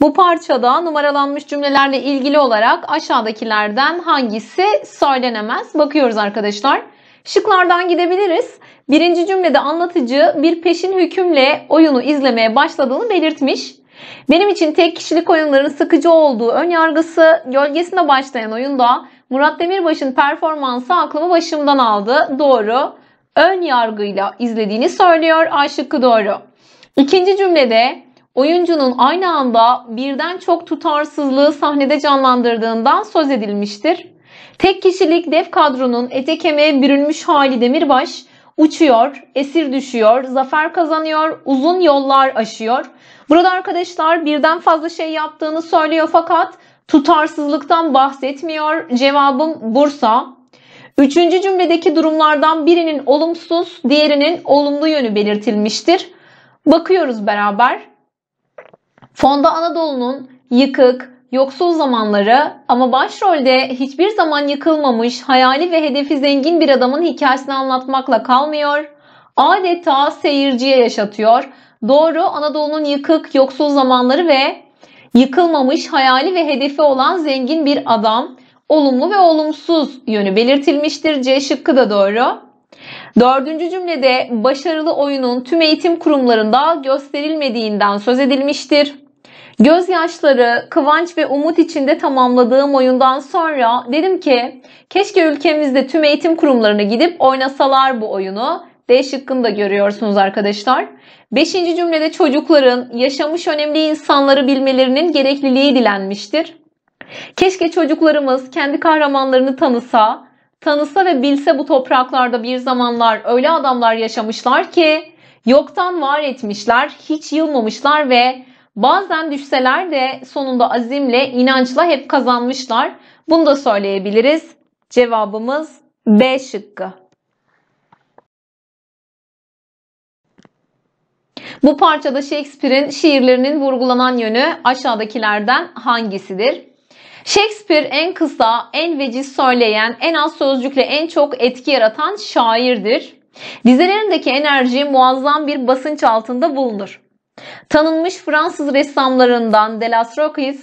Bu parçada numaralanmış cümlelerle ilgili olarak aşağıdakilerden hangisi söylenemez? Bakıyoruz arkadaşlar. Şıklardan gidebiliriz. Birinci cümlede anlatıcı bir peşin hükümle oyunu izlemeye başladığını belirtmiş. Benim için tek kişilik oyunların sıkıcı olduğu ön yargısı gölgesinde başlayan oyunda Murat Demirbaş'ın performansı aklımı başımdan aldı. Doğru. Ön yargıyla izlediğini söylüyor. A şıkkı doğru. İkinci cümlede oyuncunun aynı anda birden çok tutarsızlığı sahnede canlandırdığından söz edilmiştir. Tek kişilik dev kadronun ete kemiğe bürünmüş hali Demirbaş uçuyor, esir düşüyor, zafer kazanıyor, uzun yollar aşıyor. Burada arkadaşlar birden fazla şey yaptığını söylüyor fakat tutarsızlıktan bahsetmiyor. Cevabım Bursa. Üçüncü cümledeki durumlardan birinin olumsuz, diğerinin olumlu yönü belirtilmiştir. Bakıyoruz beraber. Fonda Anadolu'nun yıkık, yoksul zamanları ama başrolde hiçbir zaman yıkılmamış, hayali ve hedefi zengin bir adamın hikayesini anlatmakla kalmıyor. Adeta seyirciye yaşatıyor. Doğru Anadolu'nun yıkık, yoksul zamanları ve yıkılmamış hayali ve hedefi olan zengin bir adam olumlu ve olumsuz yönü belirtilmiştir. C şıkkı da doğru. Dördüncü cümlede başarılı oyunun tüm eğitim kurumlarında gösterilmediğinden söz edilmiştir. Gözyaşları, kıvanç ve umut içinde tamamladığım oyundan sonra dedim ki keşke ülkemizde tüm eğitim kurumlarına gidip oynasalar bu oyunu. D şıkkını da görüyorsunuz arkadaşlar. Beşinci cümlede çocukların yaşamış önemli insanları bilmelerinin gerekliliği dilenmiştir. Keşke çocuklarımız kendi kahramanlarını tanısa, tanısa ve bilse bu topraklarda bir zamanlar öyle adamlar yaşamışlar ki yoktan var etmişler, hiç yılmamışlar ve Bazen düşseler de sonunda azimle, inançla hep kazanmışlar. Bunu da söyleyebiliriz. Cevabımız B şıkkı. Bu parçada Shakespeare'in şiirlerinin vurgulanan yönü aşağıdakilerden hangisidir? Shakespeare en kısa, en veciz söyleyen, en az sözcükle en çok etki yaratan şairdir. Dizelerindeki enerji muazzam bir basınç altında bulunur. Tanınmış Fransız ressamlarından Delacroix,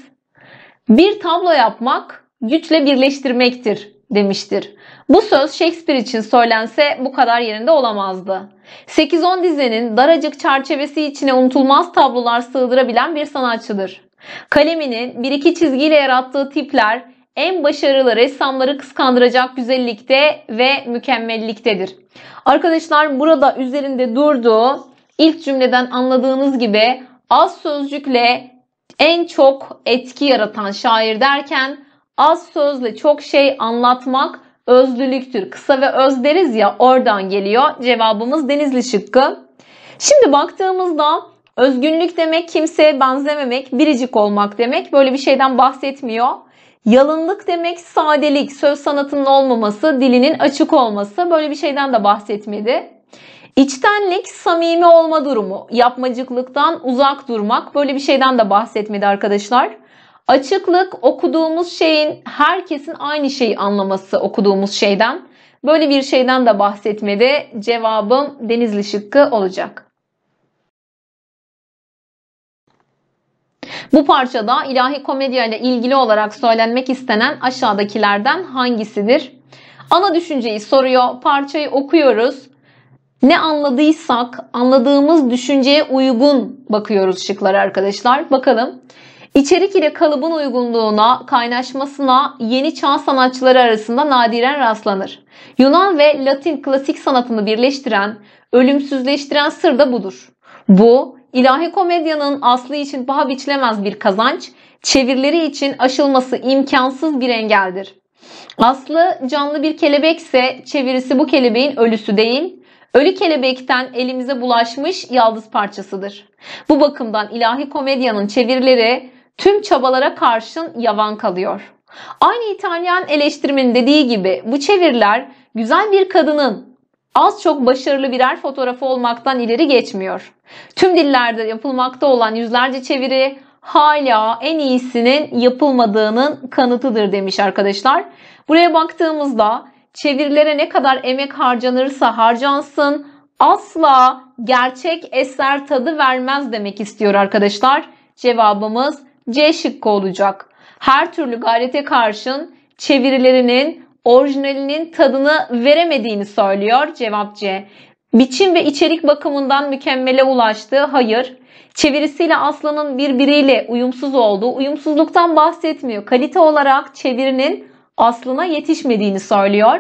bir tablo yapmak güçle birleştirmektir demiştir. Bu söz Shakespeare için söylense bu kadar yerinde olamazdı. 8-10 dizenin daracık çerçevesi içine unutulmaz tablolar sığdırabilen bir sanatçıdır. Kaleminin bir iki çizgiyle yarattığı tipler en başarılı ressamları kıskandıracak güzellikte ve mükemmelliktedir. Arkadaşlar burada üzerinde durduğu İlk cümleden anladığınız gibi az sözcükle en çok etki yaratan şair derken az sözle çok şey anlatmak özlülüktür. Kısa ve öz deriz ya oradan geliyor. Cevabımız Denizli şıkkı. Şimdi baktığımızda özgünlük demek kimseye benzememek, biricik olmak demek. Böyle bir şeyden bahsetmiyor. Yalınlık demek sadelik, söz sanatının olmaması, dilinin açık olması. Böyle bir şeyden de bahsetmedi. İçtenlik, samimi olma durumu, yapmacıklıktan uzak durmak böyle bir şeyden de bahsetmedi arkadaşlar. Açıklık, okuduğumuz şeyin herkesin aynı şeyi anlaması okuduğumuz şeyden. Böyle bir şeyden de bahsetmedi. Cevabım Denizli şıkkı olacak. Bu parçada ilahi komedya ile ilgili olarak söylenmek istenen aşağıdakilerden hangisidir? Ana düşünceyi soruyor. Parçayı okuyoruz ne anladıysak anladığımız düşünceye uygun bakıyoruz şıklara arkadaşlar. Bakalım. İçerik ile kalıbın uygunluğuna, kaynaşmasına yeni çağ sanatçıları arasında nadiren rastlanır. Yunan ve Latin klasik sanatını birleştiren, ölümsüzleştiren sır da budur. Bu, ilahi komedyanın aslı için paha biçilemez bir kazanç, çevirileri için aşılması imkansız bir engeldir. Aslı canlı bir kelebekse çevirisi bu kelebeğin ölüsü değil, Ölü kelebekten elimize bulaşmış yaldız parçasıdır. Bu bakımdan ilahi komedyanın çevirileri tüm çabalara karşın yavan kalıyor. Aynı İtalyan eleştirmenin dediği gibi bu çeviriler güzel bir kadının az çok başarılı birer fotoğrafı olmaktan ileri geçmiyor. Tüm dillerde yapılmakta olan yüzlerce çeviri hala en iyisinin yapılmadığının kanıtıdır demiş arkadaşlar. Buraya baktığımızda çevirilere ne kadar emek harcanırsa harcansın asla gerçek eser tadı vermez demek istiyor arkadaşlar. Cevabımız C şıkkı olacak. Her türlü gayrete karşın çevirilerinin orijinalinin tadını veremediğini söylüyor cevap C. Biçim ve içerik bakımından mükemmele ulaştı. Hayır. Çevirisiyle aslanın birbiriyle uyumsuz olduğu, uyumsuzluktan bahsetmiyor. Kalite olarak çevirinin aslına yetişmediğini söylüyor.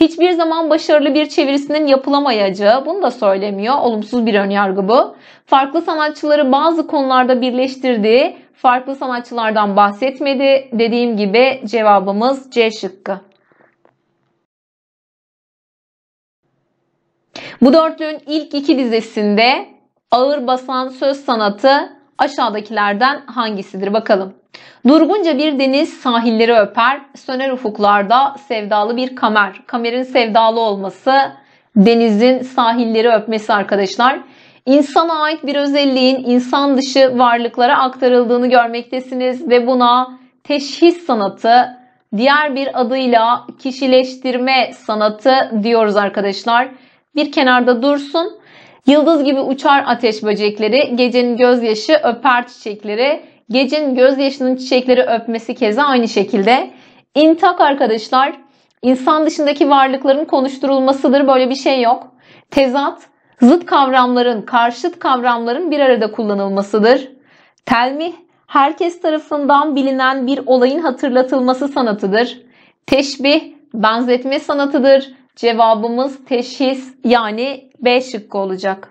Hiçbir zaman başarılı bir çevirisinin yapılamayacağı bunu da söylemiyor. Olumsuz bir önyargı bu. Farklı sanatçıları bazı konularda birleştirdiği, farklı sanatçılardan bahsetmedi. Dediğim gibi cevabımız C şıkkı. Bu dörtlüğün ilk iki dizesinde ağır basan söz sanatı Aşağıdakilerden hangisidir bakalım. Durgunca bir deniz sahilleri öper, söner ufuklarda sevdalı bir kamer. Kamerin sevdalı olması, denizin sahilleri öpmesi arkadaşlar. İnsana ait bir özelliğin insan dışı varlıklara aktarıldığını görmektesiniz ve buna teşhis sanatı, diğer bir adıyla kişileştirme sanatı diyoruz arkadaşlar. Bir kenarda dursun. Yıldız gibi uçar ateş böcekleri, gecenin gözyaşı öper çiçekleri, gecenin gözyaşının çiçekleri öpmesi keza aynı şekilde. İntak arkadaşlar, insan dışındaki varlıkların konuşturulmasıdır böyle bir şey yok. Tezat, zıt kavramların, karşıt kavramların bir arada kullanılmasıdır. Telmih, herkes tarafından bilinen bir olayın hatırlatılması sanatıdır. Teşbih, benzetme sanatıdır. Cevabımız teşhis yani B şıkkı olacak.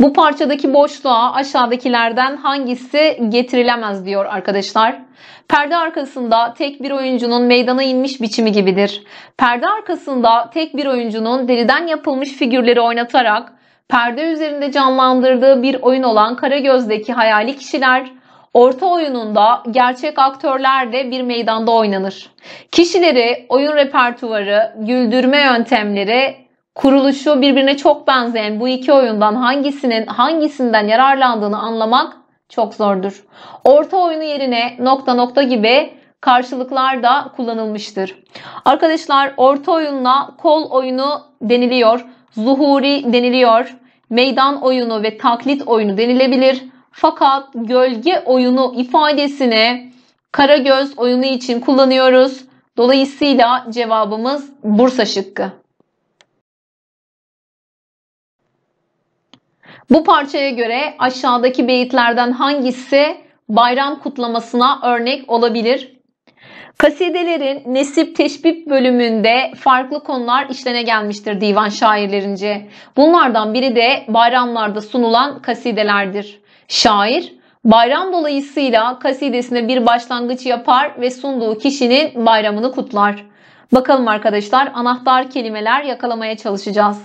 Bu parçadaki boşluğa aşağıdakilerden hangisi getirilemez diyor arkadaşlar. Perde arkasında tek bir oyuncunun meydana inmiş biçimi gibidir. Perde arkasında tek bir oyuncunun deriden yapılmış figürleri oynatarak perde üzerinde canlandırdığı bir oyun olan Karagöz'deki hayali kişiler Orta oyununda gerçek aktörler de bir meydanda oynanır. Kişileri, oyun repertuarı, güldürme yöntemleri, kuruluşu birbirine çok benzeyen bu iki oyundan hangisinin hangisinden yararlandığını anlamak çok zordur. Orta oyunu yerine nokta nokta gibi karşılıklar da kullanılmıştır. Arkadaşlar orta oyunla kol oyunu deniliyor, zuhuri deniliyor, meydan oyunu ve taklit oyunu denilebilir. Fakat gölge oyunu ifadesini kara göz oyunu için kullanıyoruz. Dolayısıyla cevabımız Bursa şıkkı. Bu parçaya göre aşağıdaki beyitlerden hangisi bayram kutlamasına örnek olabilir? Kasidelerin nesip teşbih bölümünde farklı konular işlene gelmiştir divan şairlerince. Bunlardan biri de bayramlarda sunulan kasidelerdir. Şair bayram dolayısıyla kasidesine bir başlangıç yapar ve sunduğu kişinin bayramını kutlar. Bakalım arkadaşlar anahtar kelimeler yakalamaya çalışacağız.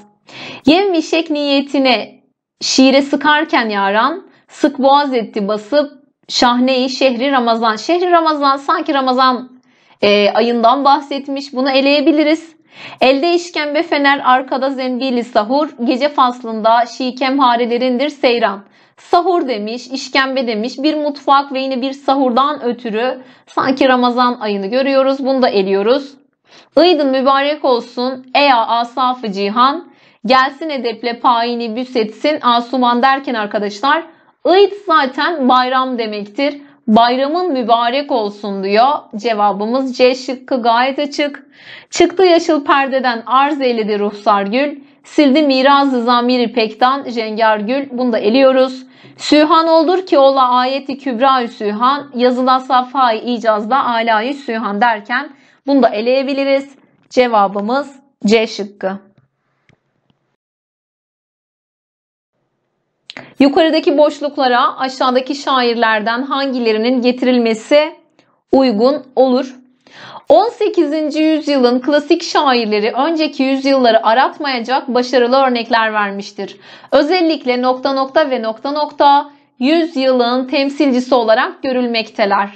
Yevmi niyetine şiire sıkarken yaran sık boğaz etti basıp şahneyi şehri Ramazan. Şehri Ramazan sanki Ramazan e, ayından bahsetmiş bunu eleyebiliriz. Elde işkembe fener arkada zembili sahur gece faslında şikem harelerindir seyran sahur demiş, işkembe demiş. Bir mutfak ve yine bir sahurdan ötürü sanki Ramazan ayını görüyoruz. Bunu da eliyoruz. Iydın mübarek olsun eya asafı cihan. Gelsin edeple payini büsetsin asuman derken arkadaşlar. Id zaten bayram demektir. Bayramın mübarek olsun diyor. Cevabımız C şıkkı gayet açık. Çıktı yaşıl perdeden arz eyledi ruhsar gül. Sildi mirazı zamiri pektan Jengar Gül. Bunu da eliyoruz. Sühan oldur ki ola ayeti kübra sühan. Yazıla Safa icazda alayı sühan derken bunu da eleyebiliriz. Cevabımız C şıkkı. Yukarıdaki boşluklara aşağıdaki şairlerden hangilerinin getirilmesi uygun olur? 18. yüzyılın klasik şairleri önceki yüzyılları aratmayacak başarılı örnekler vermiştir. Özellikle nokta nokta ve nokta nokta yüzyılın temsilcisi olarak görülmekteler.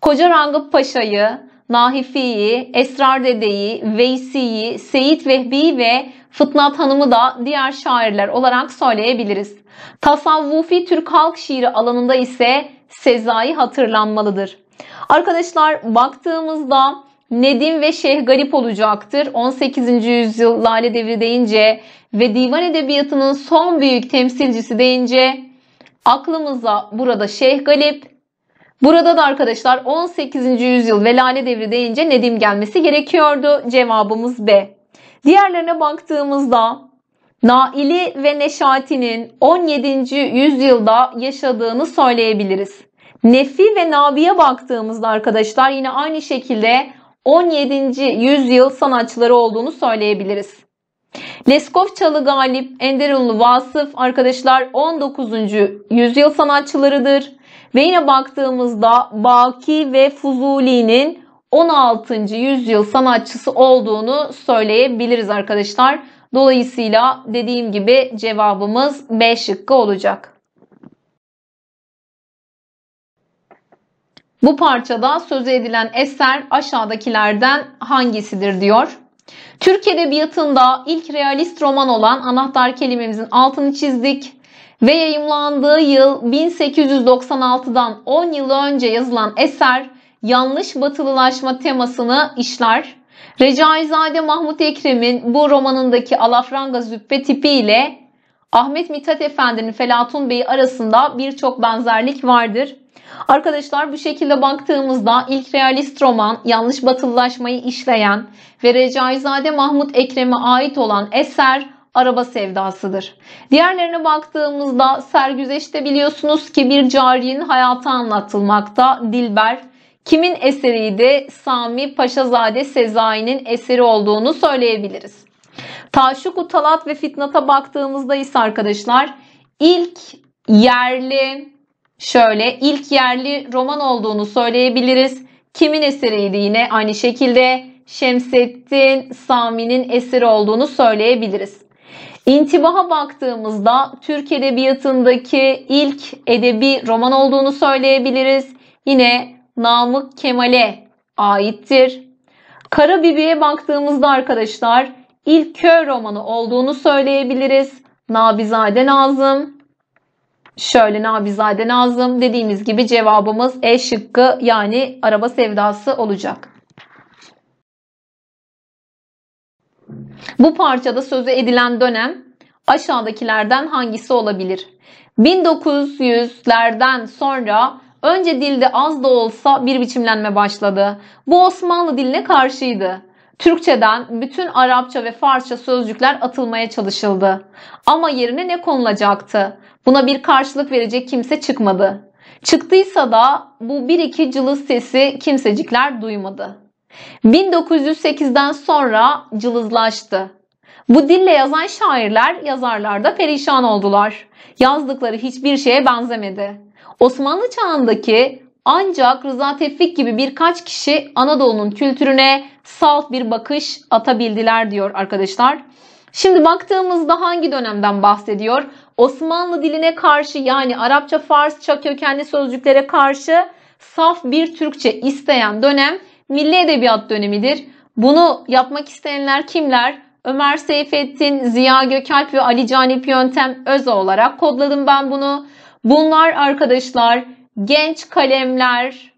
Koca Rangıp Paşa'yı, Nahifi'yi, Esrar Dede'yi, Veysi'yi, Seyit Vehbi ve Fıtnat Hanım'ı da diğer şairler olarak söyleyebiliriz. Tasavvufi Türk halk şiiri alanında ise Sezai hatırlanmalıdır. Arkadaşlar baktığımızda Nedim ve Şeyh Garip olacaktır. 18. yüzyıl Lale Devri deyince ve divan edebiyatının son büyük temsilcisi deyince aklımıza burada Şeyh Galip, burada da arkadaşlar 18. yüzyıl ve Lale Devri deyince Nedim gelmesi gerekiyordu. Cevabımız B. Diğerlerine baktığımızda Naili ve Neşati'nin 17. yüzyılda yaşadığını söyleyebiliriz. Nefi ve Nabi'ye baktığımızda arkadaşlar yine aynı şekilde 17. yüzyıl sanatçıları olduğunu söyleyebiliriz. Leskov Çalı Galip, Enderunlu Vasıf arkadaşlar 19. yüzyıl sanatçılarıdır. Ve yine baktığımızda Baki ve Fuzuli'nin 16. yüzyıl sanatçısı olduğunu söyleyebiliriz arkadaşlar. Dolayısıyla dediğim gibi cevabımız B şıkkı olacak. Bu parçada sözü edilen eser aşağıdakilerden hangisidir diyor. Türk Edebiyatı'nda ilk realist roman olan Anahtar kelimemizin altını çizdik ve yayımlandığı yıl 1896'dan 10 yıl önce yazılan eser yanlış batılılaşma temasını işler. Recaizade Mahmut Ekrem'in bu romanındaki alafranga züppe tipi ile Ahmet Mithat Efendi'nin Felatun Bey'i arasında birçok benzerlik vardır. Arkadaşlar bu şekilde baktığımızda ilk realist roman yanlış batıllaşmayı işleyen ve Recaizade Mahmut Ekrem'e ait olan eser araba sevdasıdır. Diğerlerine baktığımızda sergüzeşte biliyorsunuz ki bir cariyenin hayatı anlatılmakta. Dilber kimin eseriydi? Sami Paşazade Sezai'nin eseri olduğunu söyleyebiliriz. Taşuk Utalat ve Fitnat'a baktığımızda ise arkadaşlar ilk yerli Şöyle ilk yerli roman olduğunu söyleyebiliriz. Kimin eseriydi yine aynı şekilde Şemsettin Sami'nin eseri olduğunu söyleyebiliriz. İntibaha baktığımızda Türk Edebiyatı'ndaki ilk edebi roman olduğunu söyleyebiliriz. Yine Namık Kemal'e aittir. Kara Bibi'ye baktığımızda arkadaşlar ilk köy romanı olduğunu söyleyebiliriz. Nabizade Nazım. Şöyle Nabizade Nazım dediğimiz gibi cevabımız E şıkkı yani araba sevdası olacak. Bu parçada sözü edilen dönem aşağıdakilerden hangisi olabilir? 1900'lerden sonra önce dilde az da olsa bir biçimlenme başladı. Bu Osmanlı diline karşıydı. Türkçeden bütün Arapça ve Farsça sözcükler atılmaya çalışıldı. Ama yerine ne konulacaktı? Buna bir karşılık verecek kimse çıkmadı. Çıktıysa da bu bir iki cılız sesi kimsecikler duymadı. 1908'den sonra cılızlaştı. Bu dille yazan şairler yazarlar da perişan oldular. Yazdıkları hiçbir şeye benzemedi. Osmanlı çağındaki ancak Rıza Tevfik gibi birkaç kişi Anadolu'nun kültürüne salt bir bakış atabildiler diyor arkadaşlar. Şimdi baktığımızda hangi dönemden bahsediyor? Osmanlı diline karşı yani Arapça, Farsça kökenli sözcüklere karşı saf bir Türkçe isteyen dönem milli edebiyat dönemidir. Bunu yapmak isteyenler kimler? Ömer Seyfettin, Ziya Gökalp ve Ali Canip Yöntem Öze olarak kodladım ben bunu. Bunlar arkadaşlar Genç Kalemler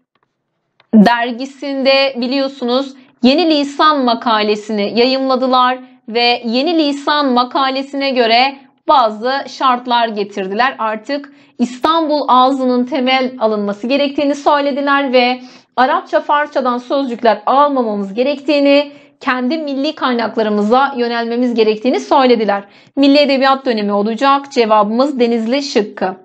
dergisinde biliyorsunuz Yeni Lisan makalesini yayımladılar ve Yeni Lisan makalesine göre bazı şartlar getirdiler. Artık İstanbul ağzının temel alınması gerektiğini söylediler ve Arapça farçadan sözcükler almamamız gerektiğini, kendi milli kaynaklarımıza yönelmemiz gerektiğini söylediler. Milli Edebiyat Dönemi olacak. Cevabımız Denizli şıkkı.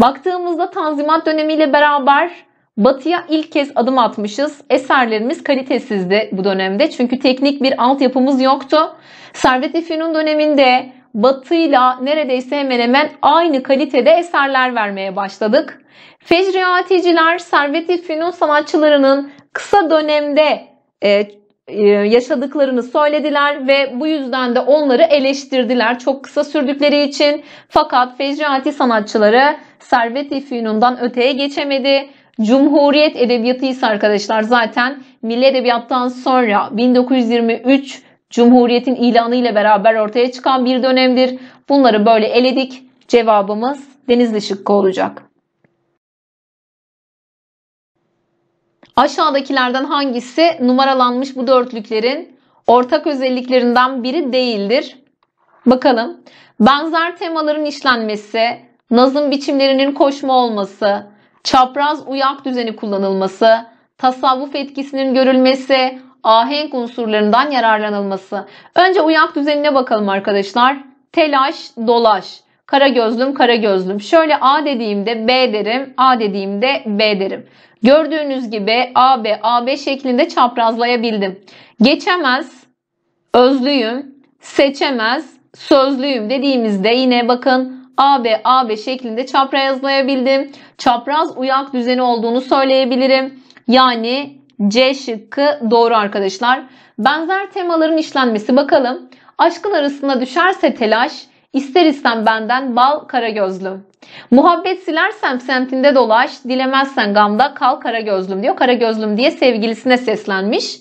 Baktığımızda Tanzimat dönemiyle beraber Batıya ilk kez adım atmışız. Eserlerimiz kalitesizdi bu dönemde. Çünkü teknik bir altyapımız yoktu. Servet-i Fünun döneminde batıyla neredeyse hemen hemen aynı kalitede eserler vermeye başladık. Fecriyaticiler Servet-i Fünun sanatçılarının kısa dönemde e, e, yaşadıklarını söylediler ve bu yüzden de onları eleştirdiler çok kısa sürdükleri için. Fakat Fecrati sanatçıları Servet-i Fünun'dan öteye geçemedi. Cumhuriyet edebiyatı ise arkadaşlar zaten Milli Edebiyat'tan sonra 1923 Cumhuriyetin ilanı ile beraber ortaya çıkan bir dönemdir. Bunları böyle eledik. Cevabımız Denizli şıkkı olacak. Aşağıdakilerden hangisi numaralanmış bu dörtlüklerin ortak özelliklerinden biri değildir? Bakalım. Benzer temaların işlenmesi, nazım biçimlerinin koşma olması, çapraz uyak düzeni kullanılması, tasavvuf etkisinin görülmesi, ahenk unsurlarından yararlanılması. Önce uyak düzenine bakalım arkadaşlar. Telaş, dolaş. Kara gözlüm, kara gözlüm. Şöyle A dediğimde B derim, A dediğimde B derim. Gördüğünüz gibi A B A B şeklinde çaprazlayabildim. Geçemez, özlüyüm, seçemez, sözlüyüm dediğimizde yine bakın A B A B şeklinde çaprazlayabildim. Çapraz uyak düzeni olduğunu söyleyebilirim. Yani C şıkkı doğru arkadaşlar. Benzer temaların işlenmesi bakalım. Aşkın arasında düşerse telaş, ister isten benden bal kara gözlü. Muhabbet silersem semtinde dolaş, dilemezsen gamda kal kara gözlüm diyor. Kara gözlüm diye sevgilisine seslenmiş.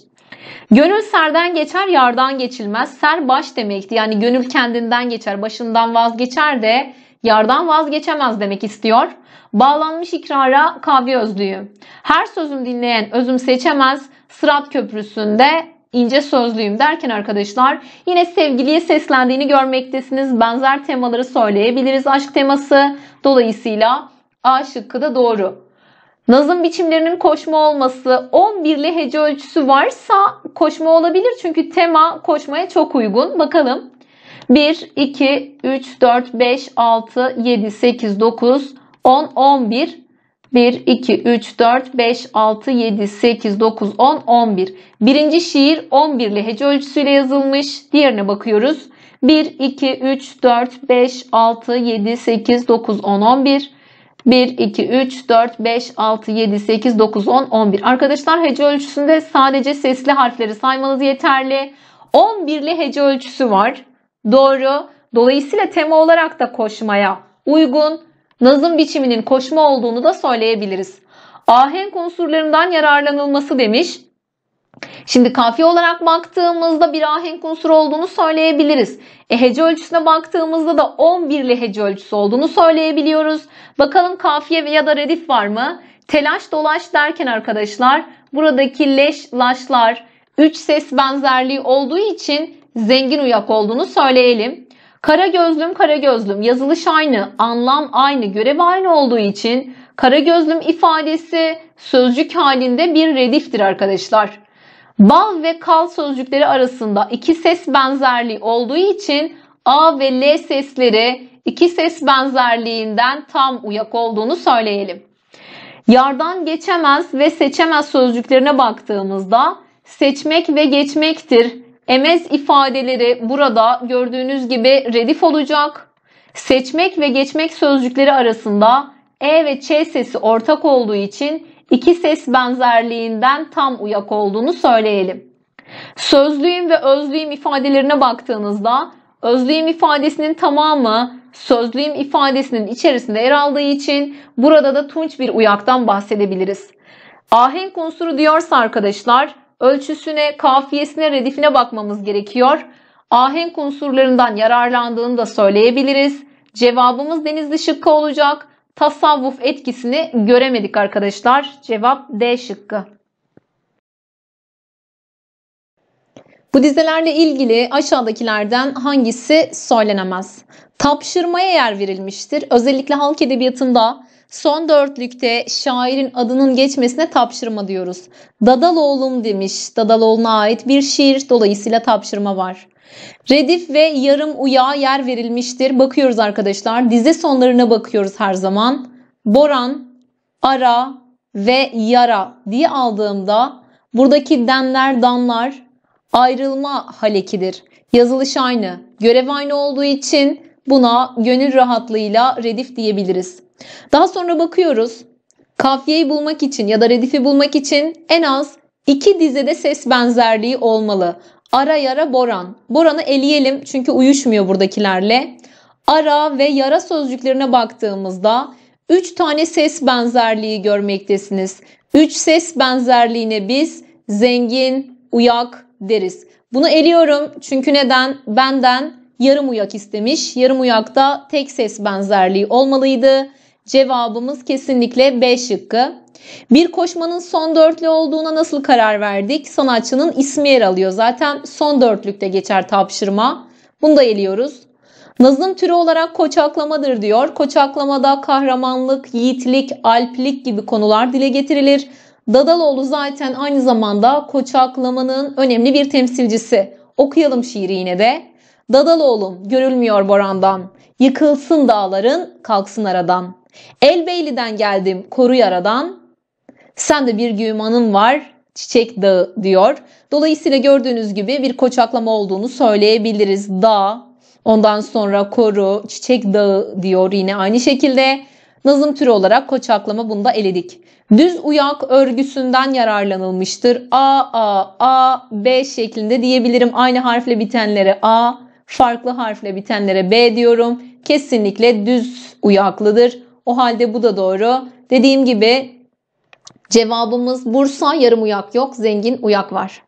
Gönül serden geçer, yardan geçilmez. Ser baş demekti. Yani gönül kendinden geçer, başından vazgeçer de yardan vazgeçemez demek istiyor. Bağlanmış ikrara kavli özlüğü. Her sözüm dinleyen özüm seçemez. Sırat köprüsünde ince sözlüyüm derken arkadaşlar yine sevgiliye seslendiğini görmektesiniz. Benzer temaları söyleyebiliriz aşk teması. Dolayısıyla A şıkkı da doğru. Nazım biçimlerinin koşma olması 11'li hece ölçüsü varsa koşma olabilir. Çünkü tema koşmaya çok uygun. Bakalım 1, 2, 3, 4, 5, 6, 7, 8, 9, 10, 11, 1, 2, 3, 4, 5, 6, 7, 8, 9, 10, 11. Birinci şiir 11'li hece ölçüsüyle yazılmış. Diğerine bakıyoruz. 1, 2, 3, 4, 5, 6, 7, 8, 9, 10, 11. 1, 2, 3, 4, 5, 6, 7, 8, 9, 10, 11. Arkadaşlar hece ölçüsünde sadece sesli harfleri saymanız yeterli. 11'li hece ölçüsü var doğru, dolayısıyla tema olarak da koşmaya uygun nazım biçiminin koşma olduğunu da söyleyebiliriz. Ahenk unsurlarından yararlanılması demiş. Şimdi kafiye olarak baktığımızda bir ahenk unsuru olduğunu söyleyebiliriz. E, hece ölçüsüne baktığımızda da 11'li hece ölçüsü olduğunu söyleyebiliyoruz. Bakalım kafiye ya da redif var mı? Telaş dolaş derken arkadaşlar buradaki leş laşlar 3 ses benzerliği olduğu için zengin uyak olduğunu söyleyelim. Kara gözlüm kara gözlüm yazılış aynı, anlam aynı, görev aynı olduğu için kara gözlüm ifadesi sözcük halinde bir rediftir arkadaşlar. Bal ve kal sözcükleri arasında iki ses benzerliği olduğu için A ve L sesleri iki ses benzerliğinden tam uyak olduğunu söyleyelim. Yardan geçemez ve seçemez sözcüklerine baktığımızda seçmek ve geçmektir emez ifadeleri burada gördüğünüz gibi redif olacak. Seçmek ve geçmek sözcükleri arasında E ve Ç sesi ortak olduğu için iki ses benzerliğinden tam uyak olduğunu söyleyelim. Sözlüğüm ve özlüğüm ifadelerine baktığınızda özlüğüm ifadesinin tamamı sözlüğüm ifadesinin içerisinde yer aldığı için burada da tunç bir uyaktan bahsedebiliriz. Ahenk unsuru diyorsa arkadaşlar ölçüsüne, kafiyesine, redifine bakmamız gerekiyor. Ahenk unsurlarından yararlandığını da söyleyebiliriz. Cevabımız denizli şıkkı olacak. Tasavvuf etkisini göremedik arkadaşlar. Cevap D şıkkı. Bu dizelerle ilgili aşağıdakilerden hangisi söylenemez? Tapşırmaya yer verilmiştir. Özellikle halk edebiyatında Son dörtlükte şairin adının geçmesine tapşırma diyoruz. Dadaloğlum demiş. Dadaloğlu'na ait bir şiir dolayısıyla tapşırma var. Redif ve yarım uya yer verilmiştir. Bakıyoruz arkadaşlar. Dize sonlarına bakıyoruz her zaman. Boran, ara ve yara diye aldığımda buradaki denler damlar ayrılma halekidir. Yazılış aynı. Görev aynı olduğu için buna gönül rahatlığıyla redif diyebiliriz. Daha sonra bakıyoruz. Kafiyeyi bulmak için ya da redifi bulmak için en az iki dizede ses benzerliği olmalı. Ara yara boran. Boranı eleyelim çünkü uyuşmuyor buradakilerle. Ara ve yara sözcüklerine baktığımızda 3 tane ses benzerliği görmektesiniz. 3 ses benzerliğine biz zengin, uyak deriz. Bunu eliyorum çünkü neden? Benden yarım uyak istemiş. Yarım uyakta tek ses benzerliği olmalıydı. Cevabımız kesinlikle B şıkkı. Bir koşmanın son dörtlü olduğuna nasıl karar verdik? Sanatçının ismi yer alıyor. Zaten son dörtlükte geçer tapşırma. Bunu da eliyoruz. Nazım türü olarak koçaklamadır diyor. Koçaklamada kahramanlık, yiğitlik, alplik gibi konular dile getirilir. Dadaloğlu zaten aynı zamanda koçaklamanın önemli bir temsilcisi. Okuyalım şiiri yine de. Dadaloğlum görülmüyor borandan. Yıkılsın dağların, kalksın aradan. Elbeyli'den geldim koru yaradan. Sen de bir gümanın var çiçek dağı diyor. Dolayısıyla gördüğünüz gibi bir koçaklama olduğunu söyleyebiliriz. Dağ, ondan sonra koru, çiçek dağı diyor yine aynı şekilde. Nazım türü olarak koçaklama bunda eledik. Düz uyak örgüsünden yararlanılmıştır. A, A, A, B şeklinde diyebilirim. Aynı harfle bitenlere A, farklı harfle bitenlere B diyorum. Kesinlikle düz uyaklıdır. O halde bu da doğru. Dediğim gibi cevabımız Bursa yarım uyak yok, zengin uyak var.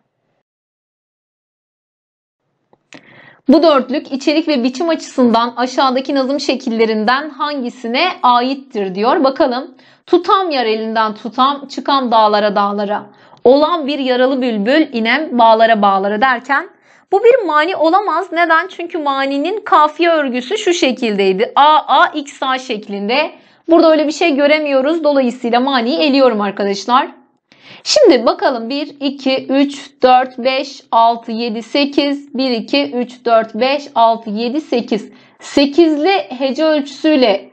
Bu dörtlük içerik ve biçim açısından aşağıdaki nazım şekillerinden hangisine aittir diyor. Bakalım. Tutam yar elinden tutam, çıkan dağlara dağlara. Olan bir yaralı bülbül, inem bağlara bağlara derken bu bir mani olamaz. Neden? Çünkü maninin kafiye örgüsü şu şekildeydi. A, A, X, A şeklinde. Burada öyle bir şey göremiyoruz. Dolayısıyla maniyi eliyorum arkadaşlar. Şimdi bakalım 1, 2, 3, 4, 5, 6, 7, 8, 1, 2, 3, 4, 5, 6, 7, 8. 8'li hece ölçüsüyle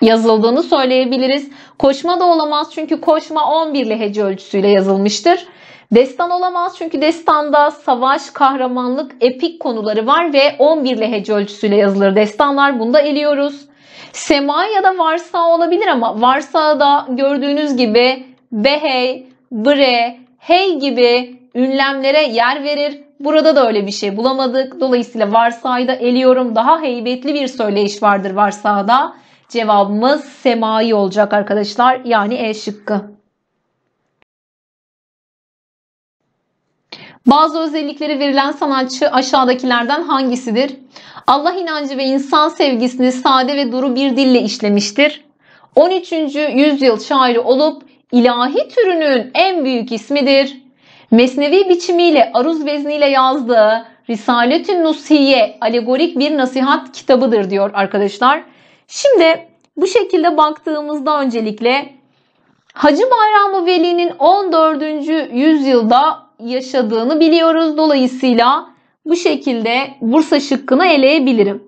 yazıldığını söyleyebiliriz. Koşma da olamaz çünkü koşma 11'li hece ölçüsüyle yazılmıştır. Destan olamaz çünkü destanda savaş, kahramanlık, epik konuları var ve 11 hece ölçüsüyle yazılır destanlar. bunda da eliyoruz. Sema ya da varsa olabilir ama varsa da gördüğünüz gibi behey, bre, hey gibi ünlemlere yer verir. Burada da öyle bir şey bulamadık. Dolayısıyla varsayda eliyorum. Daha heybetli bir söyleyiş vardır varsada. Cevabımız semai olacak arkadaşlar. Yani E şıkkı. Bazı özellikleri verilen sanatçı aşağıdakilerden hangisidir? Allah inancı ve insan sevgisini sade ve duru bir dille işlemiştir. 13. yüzyıl şairi olup ilahi türünün en büyük ismidir. Mesnevi biçimiyle aruz vezniyle yazdığı Risaletün Nusiye alegorik bir nasihat kitabıdır diyor arkadaşlar. Şimdi bu şekilde baktığımızda öncelikle Hacı Bayramı Veli'nin 14. yüzyılda yaşadığını biliyoruz. Dolayısıyla bu şekilde Bursa şıkkını eleyebilirim.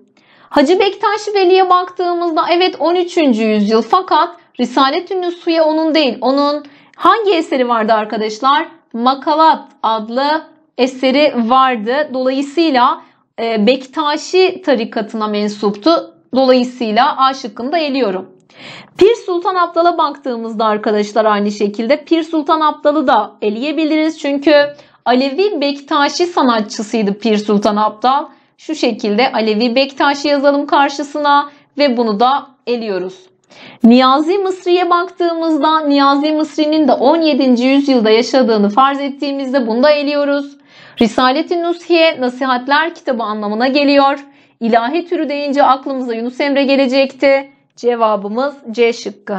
Hacı Bektaş Veli'ye baktığımızda evet 13. yüzyıl fakat Risaletün Nüsu'ya onun değil. Onun hangi eseri vardı arkadaşlar? Makalat adlı eseri vardı. Dolayısıyla e, Bektaşi tarikatına mensuptu. Dolayısıyla A şıkkını da eliyorum. Pir Sultan Abdal'a baktığımızda arkadaşlar aynı şekilde Pir Sultan Abdal'ı da eleyebiliriz. Çünkü Alevi Bektaşi sanatçısıydı Pir Sultan Abdal. Şu şekilde Alevi Bektaşi yazalım karşısına ve bunu da eliyoruz. Niyazi Mısri'ye baktığımızda Niyazi Mısri'nin de 17. yüzyılda yaşadığını farz ettiğimizde bunu da eliyoruz. Risalet-i Nusiye nasihatler kitabı anlamına geliyor. İlahi türü deyince aklımıza Yunus Emre gelecekti. Cevabımız C şıkkı.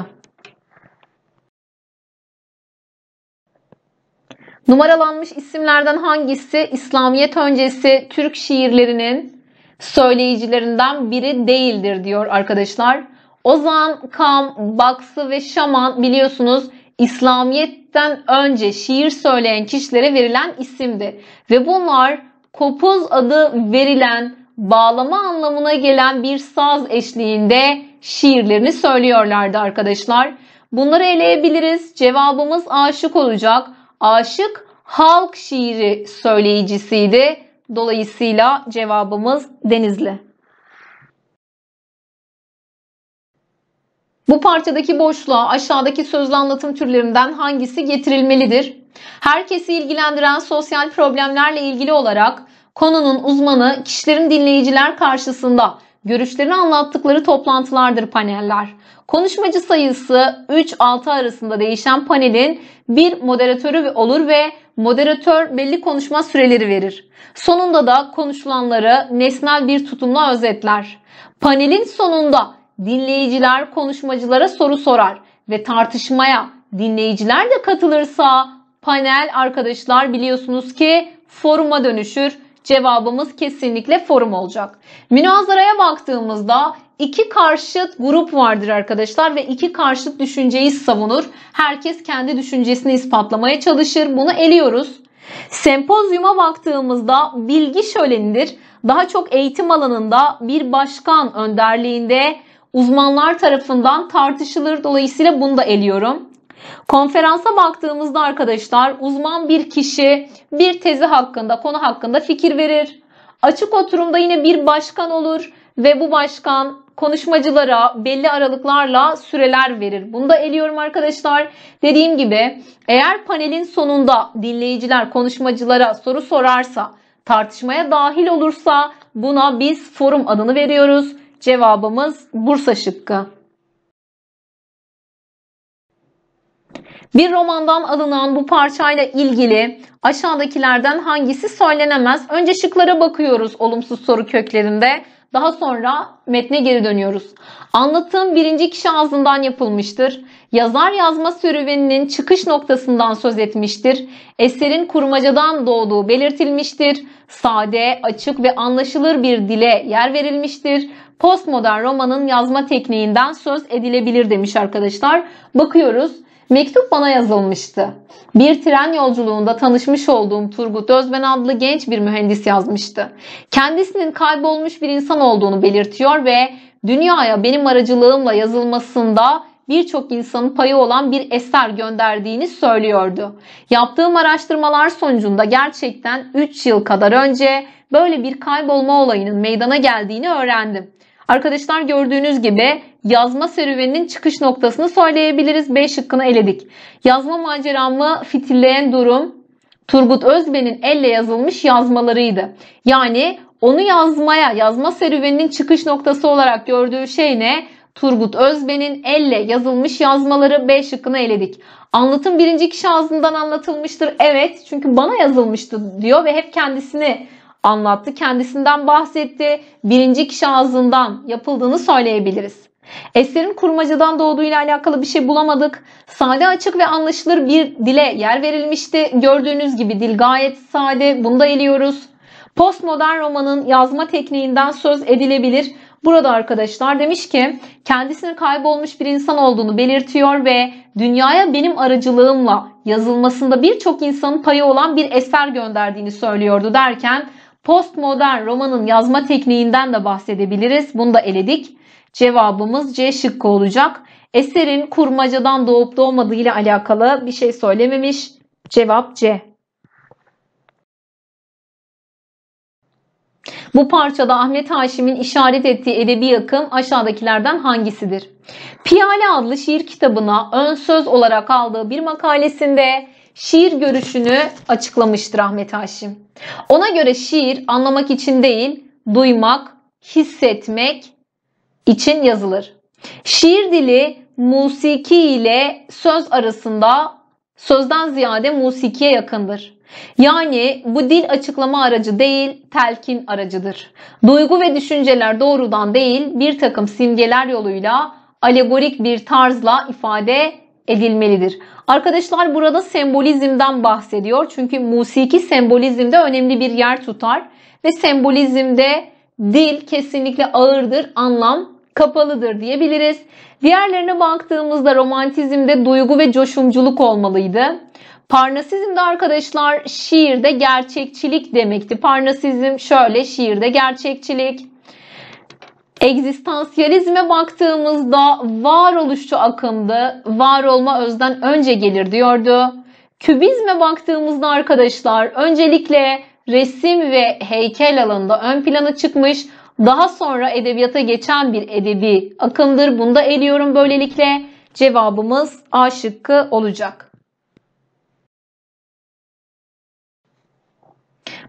Numaralanmış isimlerden hangisi İslamiyet öncesi Türk şiirlerinin söyleyicilerinden biri değildir diyor arkadaşlar. Ozan, Kam, Baksı ve Şaman biliyorsunuz İslamiyet'ten önce şiir söyleyen kişilere verilen isimdi. Ve bunlar kopuz adı verilen bağlama anlamına gelen bir saz eşliğinde şiirlerini söylüyorlardı arkadaşlar. Bunları eleyebiliriz. Cevabımız aşık olacak aşık halk şiiri söyleyicisiydi. Dolayısıyla cevabımız Denizli. Bu parçadaki boşluğa aşağıdaki sözlü anlatım türlerinden hangisi getirilmelidir? Herkesi ilgilendiren sosyal problemlerle ilgili olarak konunun uzmanı kişilerin dinleyiciler karşısında görüşlerini anlattıkları toplantılardır paneller. Konuşmacı sayısı 3-6 arasında değişen panelin bir moderatörü olur ve moderatör belli konuşma süreleri verir. Sonunda da konuşulanları nesnel bir tutumla özetler. Panelin sonunda dinleyiciler konuşmacılara soru sorar ve tartışmaya dinleyiciler de katılırsa panel arkadaşlar biliyorsunuz ki foruma dönüşür Cevabımız kesinlikle forum olacak. Münazaraya baktığımızda iki karşıt grup vardır arkadaşlar ve iki karşıt düşünceyi savunur. Herkes kendi düşüncesini ispatlamaya çalışır. Bunu eliyoruz. Sempozyuma baktığımızda bilgi şölenidir. Daha çok eğitim alanında bir başkan önderliğinde uzmanlar tarafından tartışılır. Dolayısıyla bunu da eliyorum. Konferansa baktığımızda arkadaşlar uzman bir kişi bir tezi hakkında, konu hakkında fikir verir. Açık oturumda yine bir başkan olur ve bu başkan konuşmacılara belli aralıklarla süreler verir. Bunu da eliyorum arkadaşlar. Dediğim gibi eğer panelin sonunda dinleyiciler konuşmacılara soru sorarsa, tartışmaya dahil olursa buna biz forum adını veriyoruz. Cevabımız Bursa şıkkı. Bir romandan alınan bu parçayla ilgili aşağıdakilerden hangisi söylenemez? Önce şıklara bakıyoruz olumsuz soru köklerinde. Daha sonra metne geri dönüyoruz. Anlatım birinci kişi ağzından yapılmıştır. Yazar yazma serüveninin çıkış noktasından söz etmiştir. Eserin kurmacadan doğduğu belirtilmiştir. Sade, açık ve anlaşılır bir dile yer verilmiştir. Postmodern romanın yazma tekniğinden söz edilebilir demiş arkadaşlar. Bakıyoruz. Mektup bana yazılmıştı. Bir tren yolculuğunda tanışmış olduğum Turgut Özben adlı genç bir mühendis yazmıştı. Kendisinin kaybolmuş bir insan olduğunu belirtiyor ve dünyaya benim aracılığımla yazılmasında birçok insanın payı olan bir eser gönderdiğini söylüyordu. Yaptığım araştırmalar sonucunda gerçekten 3 yıl kadar önce böyle bir kaybolma olayının meydana geldiğini öğrendim. Arkadaşlar gördüğünüz gibi yazma serüveninin çıkış noktasını söyleyebiliriz. B şıkkını eledik. Yazma maceramı fitilleyen durum Turgut Özben'in elle yazılmış yazmalarıydı. Yani onu yazmaya, yazma serüveninin çıkış noktası olarak gördüğü şey ne? Turgut Özben'in elle yazılmış yazmaları B şıkkını eledik. Anlatım birinci kişi ağzından anlatılmıştır. Evet çünkü bana yazılmıştı diyor ve hep kendisini anlattı, kendisinden bahsetti, birinci kişi ağzından yapıldığını söyleyebiliriz. Eserin kurmacadan doğduğuyla alakalı bir şey bulamadık. Sade açık ve anlaşılır bir dile yer verilmişti. Gördüğünüz gibi dil gayet sade. Bunu da eliyoruz. Postmodern romanın yazma tekniğinden söz edilebilir. Burada arkadaşlar demiş ki kendisinin kaybolmuş bir insan olduğunu belirtiyor ve dünyaya benim aracılığımla yazılmasında birçok insanın payı olan bir eser gönderdiğini söylüyordu derken Postmodern romanın yazma tekniğinden de bahsedebiliriz. Bunu da eledik. Cevabımız C şıkkı olacak. Eserin kurmacadan doğup doğmadığı ile alakalı bir şey söylememiş. Cevap C. Bu parçada Ahmet Haşim'in işaret ettiği edebi akım aşağıdakilerden hangisidir? Piyale adlı şiir kitabına ön söz olarak aldığı bir makalesinde şiir görüşünü açıklamıştır Ahmet Haşim. Ona göre şiir anlamak için değil, duymak, hissetmek için yazılır. Şiir dili musiki ile söz arasında sözden ziyade musikiye yakındır. Yani bu dil açıklama aracı değil, telkin aracıdır. Duygu ve düşünceler doğrudan değil, bir takım simgeler yoluyla, alegorik bir tarzla ifade edilmelidir. Arkadaşlar burada sembolizmden bahsediyor. Çünkü musiki sembolizmde önemli bir yer tutar. Ve sembolizmde dil kesinlikle ağırdır, anlam kapalıdır diyebiliriz. Diğerlerine baktığımızda romantizmde duygu ve coşumculuk olmalıydı. Parnasizmde arkadaşlar şiirde gerçekçilik demekti. Parnasizm şöyle şiirde gerçekçilik. Egzistansiyalizme baktığımızda varoluşçu akımdı. Var olma özden önce gelir diyordu. Kübizme baktığımızda arkadaşlar öncelikle resim ve heykel alanında ön plana çıkmış. Daha sonra edebiyata geçen bir edebi akımdır. Bunu da eliyorum böylelikle. Cevabımız A şıkkı olacak.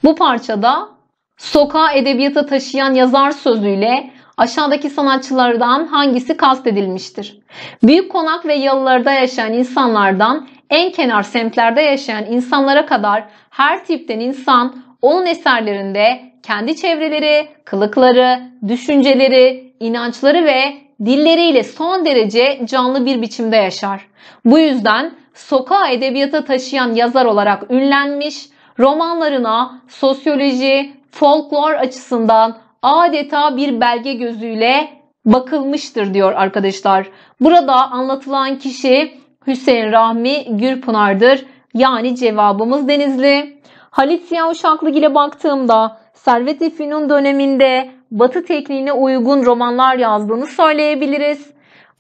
Bu parçada sokağa edebiyata taşıyan yazar sözüyle Aşağıdaki sanatçılardan hangisi kastedilmiştir? Büyük konak ve yalılarda yaşayan insanlardan en kenar semtlerde yaşayan insanlara kadar her tipten insan onun eserlerinde kendi çevreleri, kılıkları, düşünceleri, inançları ve dilleriyle son derece canlı bir biçimde yaşar. Bu yüzden sokağa edebiyata taşıyan yazar olarak ünlenmiş, romanlarına sosyoloji, folklor açısından adeta bir belge gözüyle bakılmıştır diyor arkadaşlar. Burada anlatılan kişi Hüseyin Rahmi Gürpınar'dır. Yani cevabımız Denizli. Halit Siyah ile baktığımda Servet-i döneminde Batı tekniğine uygun romanlar yazdığını söyleyebiliriz.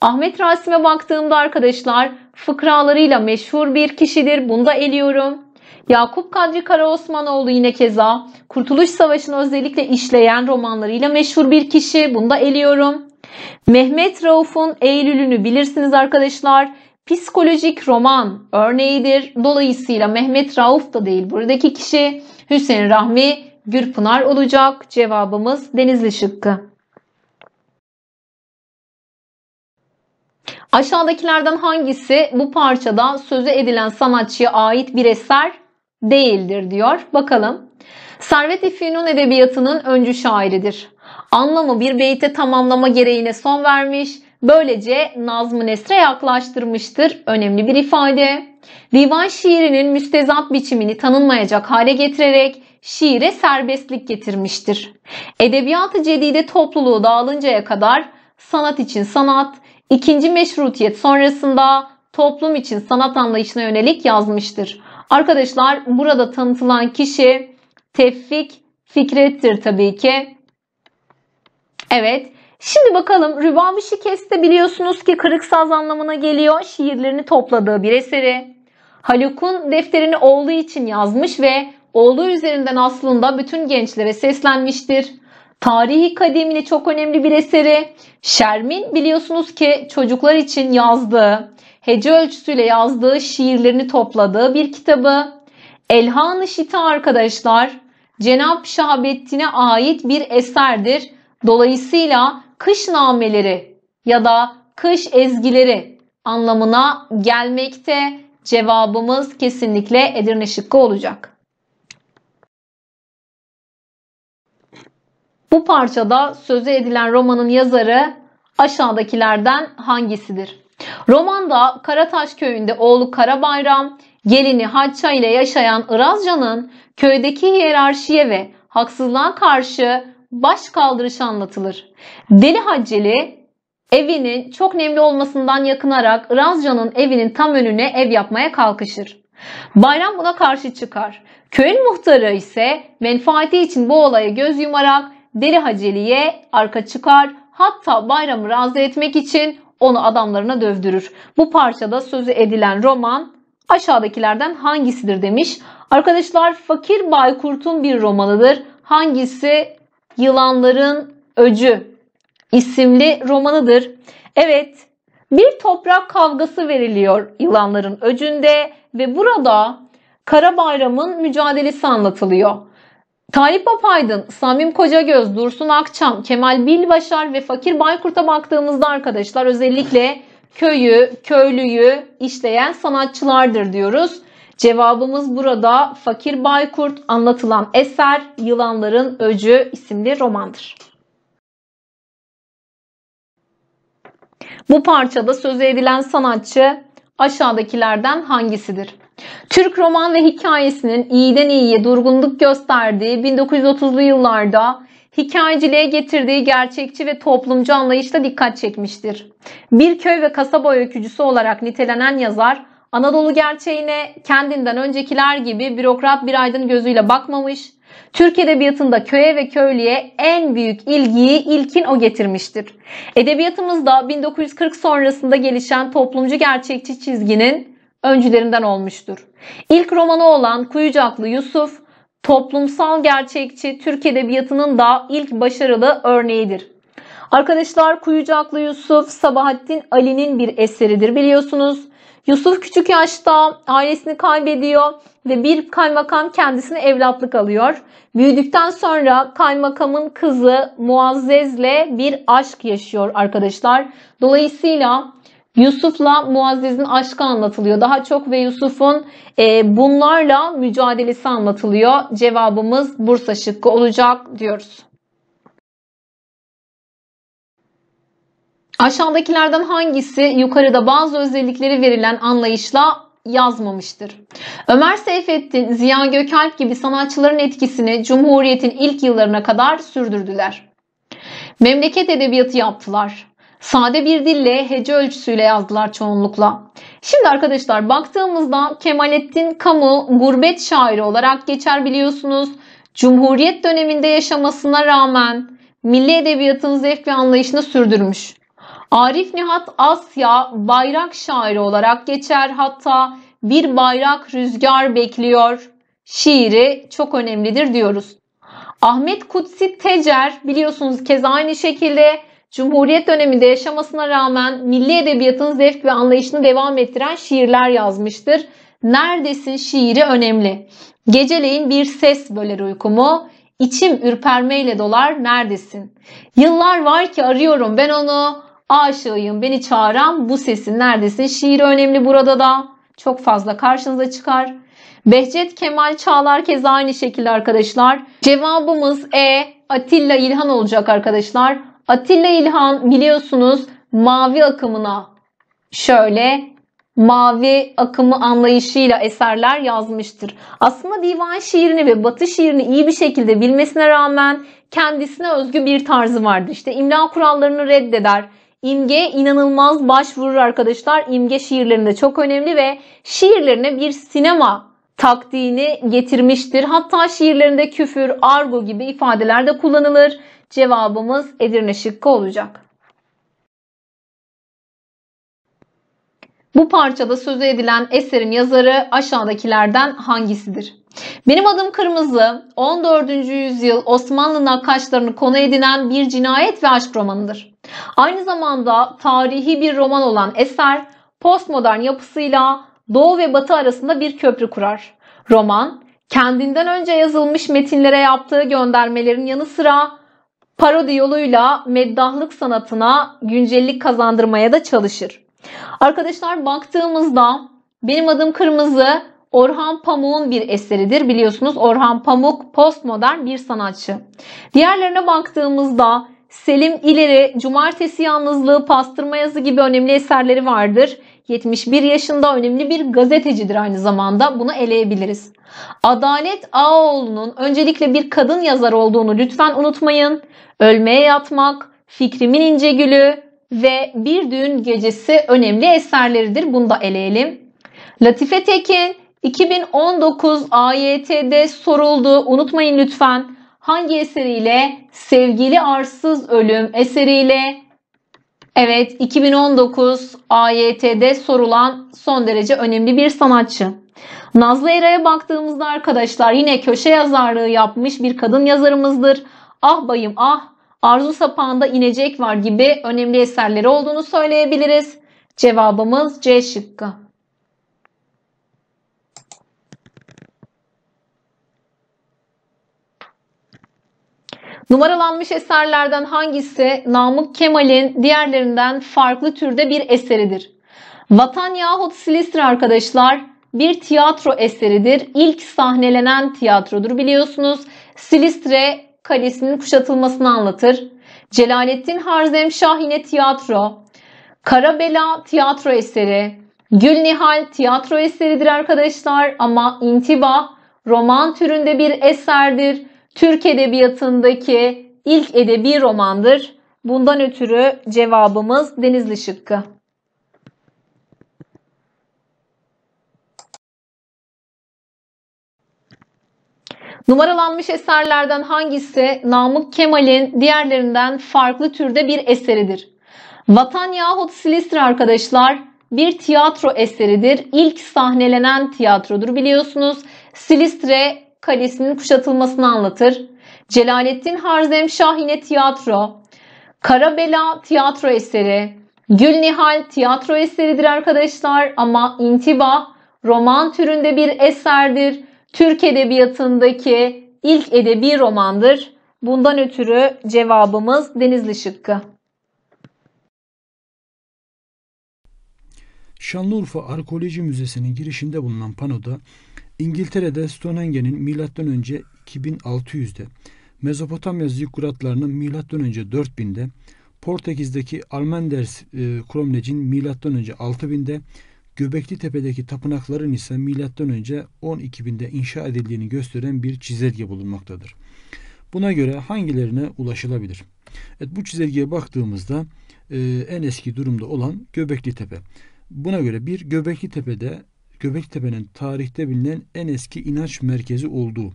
Ahmet Rasim'e baktığımda arkadaşlar fıkralarıyla meşhur bir kişidir. Bunu da eliyorum. Yakup Kadri Karaosmanoğlu yine keza Kurtuluş Savaşı'nı özellikle işleyen romanlarıyla meşhur bir kişi. Bunu da eliyorum. Mehmet Rauf'un Eylül'ünü bilirsiniz arkadaşlar. Psikolojik roman örneğidir. Dolayısıyla Mehmet Rauf da değil buradaki kişi Hüseyin Rahmi Gürpınar olacak. Cevabımız Denizli şıkkı. Aşağıdakilerden hangisi bu parçada sözü edilen sanatçıya ait bir eser değildir diyor. Bakalım. Servet-i Fünun edebiyatının öncü şairidir. Anlamı bir beyte tamamlama gereğine son vermiş, böylece Nazm-ı Nesre yaklaştırmıştır. Önemli bir ifade. Divan şiirinin müstezap biçimini tanınmayacak hale getirerek şiire serbestlik getirmiştir. Edebiyat-ı Cedide topluluğu dağılıncaya kadar sanat için sanat, ikinci meşrutiyet sonrasında toplum için sanat anlayışına yönelik yazmıştır. Arkadaşlar burada tanıtılan kişi Tevfik Fikret'tir tabii ki. Evet. Şimdi bakalım Rübami Şikeste biliyorsunuz ki kırık saz anlamına geliyor. Şiirlerini topladığı bir eseri. Haluk'un defterini oğlu için yazmış ve oğlu üzerinden aslında bütün gençlere seslenmiştir. Tarihi kadimine çok önemli bir eseri. Şermin biliyorsunuz ki çocuklar için yazdığı hece ölçüsüyle yazdığı şiirlerini topladığı bir kitabı. Elhan-ı Şita arkadaşlar Cenab-ı Şahabettin'e ait bir eserdir. Dolayısıyla kış nameleri ya da kış ezgileri anlamına gelmekte. Cevabımız kesinlikle Edirne şıkkı olacak. Bu parçada sözü edilen romanın yazarı aşağıdakilerden hangisidir? Romanda Karataş köyünde oğlu Karabayram, gelini Hatça ile yaşayan Irazcan'ın köydeki hiyerarşiye ve haksızlığa karşı baş kaldırışı anlatılır. Deli Hacceli evinin çok nemli olmasından yakınarak Irazcan'ın evinin tam önüne ev yapmaya kalkışır. Bayram buna karşı çıkar. Köyün muhtarı ise menfaati için bu olaya göz yumarak Deli Haceli'ye arka çıkar. Hatta bayramı razı etmek için onu adamlarına dövdürür. Bu parçada sözü edilen roman aşağıdakilerden hangisidir demiş. Arkadaşlar Fakir Baykurt'un bir romanıdır. Hangisi? Yılanların Öcü isimli romanıdır. Evet bir toprak kavgası veriliyor yılanların öcünde ve burada Kara Bayram'ın mücadelesi anlatılıyor. Talip Apaydın, Samim Kocagöz, Dursun Akçam, Kemal Bilbaşar ve Fakir Baykurt'a baktığımızda arkadaşlar özellikle köyü, köylüyü işleyen sanatçılardır diyoruz. Cevabımız burada Fakir Baykurt anlatılan eser Yılanların Öcü isimli romandır. Bu parçada söz edilen sanatçı aşağıdakilerden hangisidir? Türk roman ve hikayesinin iyiden iyiye durgunluk gösterdiği 1930'lu yıllarda hikayeciliğe getirdiği gerçekçi ve toplumcu anlayışla dikkat çekmiştir. Bir köy ve kasaba öykücüsü olarak nitelenen yazar, Anadolu gerçeğine kendinden öncekiler gibi bürokrat bir aydın gözüyle bakmamış, Türk edebiyatında köye ve köylüye en büyük ilgiyi ilkin o getirmiştir. Edebiyatımızda 1940 sonrasında gelişen toplumcu gerçekçi çizginin öncülerinden olmuştur. İlk romanı olan Kuyucaklı Yusuf, toplumsal gerçekçi Türk edebiyatının da ilk başarılı örneğidir. Arkadaşlar Kuyucaklı Yusuf Sabahattin Ali'nin bir eseridir biliyorsunuz. Yusuf küçük yaşta ailesini kaybediyor ve bir kaymakam kendisine evlatlık alıyor. Büyüdükten sonra kaymakamın kızı Muazzez'le bir aşk yaşıyor arkadaşlar. Dolayısıyla Yusuf'la Muazzez'in aşkı anlatılıyor. Daha çok ve Yusuf'un e, bunlarla mücadelesi anlatılıyor. Cevabımız Bursa şıkkı olacak diyoruz. Aşağıdakilerden hangisi yukarıda bazı özellikleri verilen anlayışla yazmamıştır. Ömer Seyfettin, Ziya Gökalp gibi sanatçıların etkisini Cumhuriyet'in ilk yıllarına kadar sürdürdüler. Memleket edebiyatı yaptılar. Sade bir dille, hece ölçüsüyle yazdılar çoğunlukla. Şimdi arkadaşlar baktığımızda Kemalettin Kamu gurbet şairi olarak geçer biliyorsunuz. Cumhuriyet döneminde yaşamasına rağmen milli edebiyatın zevk ve anlayışını sürdürmüş. Arif Nihat Asya bayrak şairi olarak geçer hatta bir bayrak rüzgar bekliyor şiiri çok önemlidir diyoruz. Ahmet Kutsi Tecer biliyorsunuz kez aynı şekilde Cumhuriyet döneminde yaşamasına rağmen milli edebiyatın zevk ve anlayışını devam ettiren şiirler yazmıştır. Neredesin şiiri önemli. Geceleyin bir ses böler uykumu. İçim ürpermeyle dolar neredesin? Yıllar var ki arıyorum ben onu. Aşığıyım beni çağıran bu sesin neredesin? Şiiri önemli burada da. Çok fazla karşınıza çıkar. Behçet Kemal Çağlar kez aynı şekilde arkadaşlar. Cevabımız E. Atilla İlhan olacak arkadaşlar. Atilla İlhan biliyorsunuz mavi akımına şöyle mavi akımı anlayışıyla eserler yazmıştır. Aslında divan şiirini ve batı şiirini iyi bir şekilde bilmesine rağmen kendisine özgü bir tarzı vardı. İşte imla kurallarını reddeder. İmge inanılmaz başvurur arkadaşlar. İmge şiirlerinde çok önemli ve şiirlerine bir sinema taktiğini getirmiştir. Hatta şiirlerinde küfür, argo gibi ifadeler de kullanılır. Cevabımız Edirne şıkkı olacak. Bu parçada sözü edilen eserin yazarı aşağıdakilerden hangisidir? Benim adım Kırmızı, 14. yüzyıl Osmanlı nakkaşlarını konu edinen bir cinayet ve aşk romanıdır. Aynı zamanda tarihi bir roman olan eser, postmodern yapısıyla Doğu ve Batı arasında bir köprü kurar. Roman, kendinden önce yazılmış metinlere yaptığı göndermelerin yanı sıra parodi yoluyla meddahlık sanatına güncellik kazandırmaya da çalışır. Arkadaşlar baktığımızda benim adım kırmızı Orhan Pamuk'un bir eseridir. Biliyorsunuz Orhan Pamuk postmodern bir sanatçı. Diğerlerine baktığımızda Selim İleri, Cumartesi Yalnızlığı, Pastırma Yazı gibi önemli eserleri vardır. 71 yaşında önemli bir gazetecidir aynı zamanda. Bunu eleyebiliriz. Adalet Ağoğlu'nun öncelikle bir kadın yazar olduğunu lütfen unutmayın. Ölmeye Yatmak, Fikrimin İnce Gülü ve Bir Düğün Gecesi önemli eserleridir. Bunu da eleyelim. Latife Tekin 2019 AYT'de soruldu. Unutmayın lütfen hangi eseriyle? Sevgili Arsız Ölüm eseriyle Evet, 2019 AYT'de sorulan son derece önemli bir sanatçı. Nazlı Era'ya baktığımızda arkadaşlar yine köşe yazarlığı yapmış bir kadın yazarımızdır. Ah bayım ah, Arzu Sapağında inecek var gibi önemli eserleri olduğunu söyleyebiliriz. Cevabımız C şıkkı. Numaralanmış eserlerden hangisi Namık Kemal'in diğerlerinden farklı türde bir eseridir? Vatan yahut Silistre arkadaşlar bir tiyatro eseridir. İlk sahnelenen tiyatrodur biliyorsunuz. Silistre kalesinin kuşatılmasını anlatır. Celalettin Harzemşah yine tiyatro. Karabela tiyatro eseri. Gül Nihal tiyatro eseridir arkadaşlar ama intiba roman türünde bir eserdir. Türk edebiyatındaki ilk edebi romandır. Bundan ötürü cevabımız Denizli şıkkı. Numaralanmış eserlerden hangisi Namık Kemal'in diğerlerinden farklı türde bir eseridir? Vatan yahut Silistre arkadaşlar bir tiyatro eseridir. İlk sahnelenen tiyatrodur biliyorsunuz. Silistre kalesinin kuşatılmasını anlatır. Celalettin Harzemşah yine tiyatro. Karabela tiyatro eseri. Gül Nihal tiyatro eseridir arkadaşlar ama intiba roman türünde bir eserdir. Türk edebiyatındaki ilk edebi romandır. Bundan ötürü cevabımız Denizli şıkkı. Şanlıurfa Arkeoloji Müzesi'nin girişinde bulunan panoda İngiltere'de Stonehenge'nin M.Ö. 2600'de, Mezopotamya zikkuratlarının M.Ö. 4000'de, Portekiz'deki Almenders e, Kromlec'in M.Ö. 6000'de, Göbekli Tepe'deki tapınakların ise M.Ö. 12.000'de inşa edildiğini gösteren bir çizelge bulunmaktadır. Buna göre hangilerine ulaşılabilir? Evet, bu çizelgeye baktığımızda e, en eski durumda olan Göbekli Tepe. Buna göre bir Göbekli Tepe'de Göbektepe'nin tarihte bilinen en eski inanç merkezi olduğu.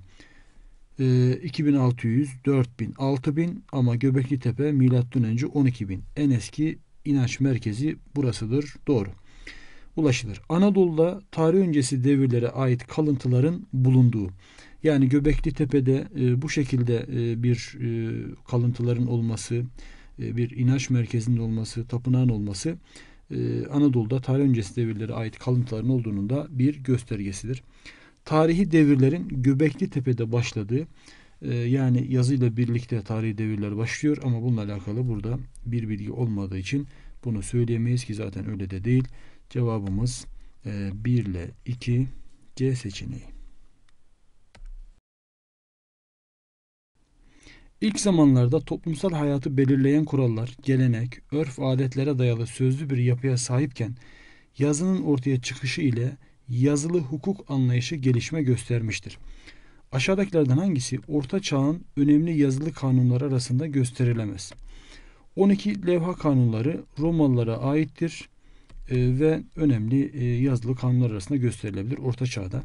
2600, 4000, 6000 ama Göbekli Tepe milattan önce 12000. En eski inanç merkezi burasıdır. Doğru. Ulaşılır. Anadolu'da tarih öncesi devirlere ait kalıntıların bulunduğu. Yani Göbekli Tepe'de e, bu şekilde e, bir e, kalıntıların olması, bir inanç merkezinin olması, tapınağın olması e, Anadolu'da tarih öncesi devirlere ait kalıntıların olduğunun da bir göstergesidir. Tarihi devirlerin Göbekli Tepe'de başladığı e, yani yazıyla birlikte tarihi devirler başlıyor ama bununla alakalı burada bir bilgi olmadığı için bunu söyleyemeyiz ki zaten öyle de değil. Cevabımız 1 e, ile 2 C seçeneği. İlk zamanlarda toplumsal hayatı belirleyen kurallar, gelenek, örf adetlere dayalı sözlü bir yapıya sahipken yazının ortaya çıkışı ile yazılı hukuk anlayışı gelişme göstermiştir. Aşağıdakilerden hangisi Orta Çağ'ın önemli yazılı kanunları arasında gösterilemez? 12 levha kanunları Romalılara aittir e, ve önemli e, yazılı kanunlar arasında gösterilebilir Orta Çağ'da.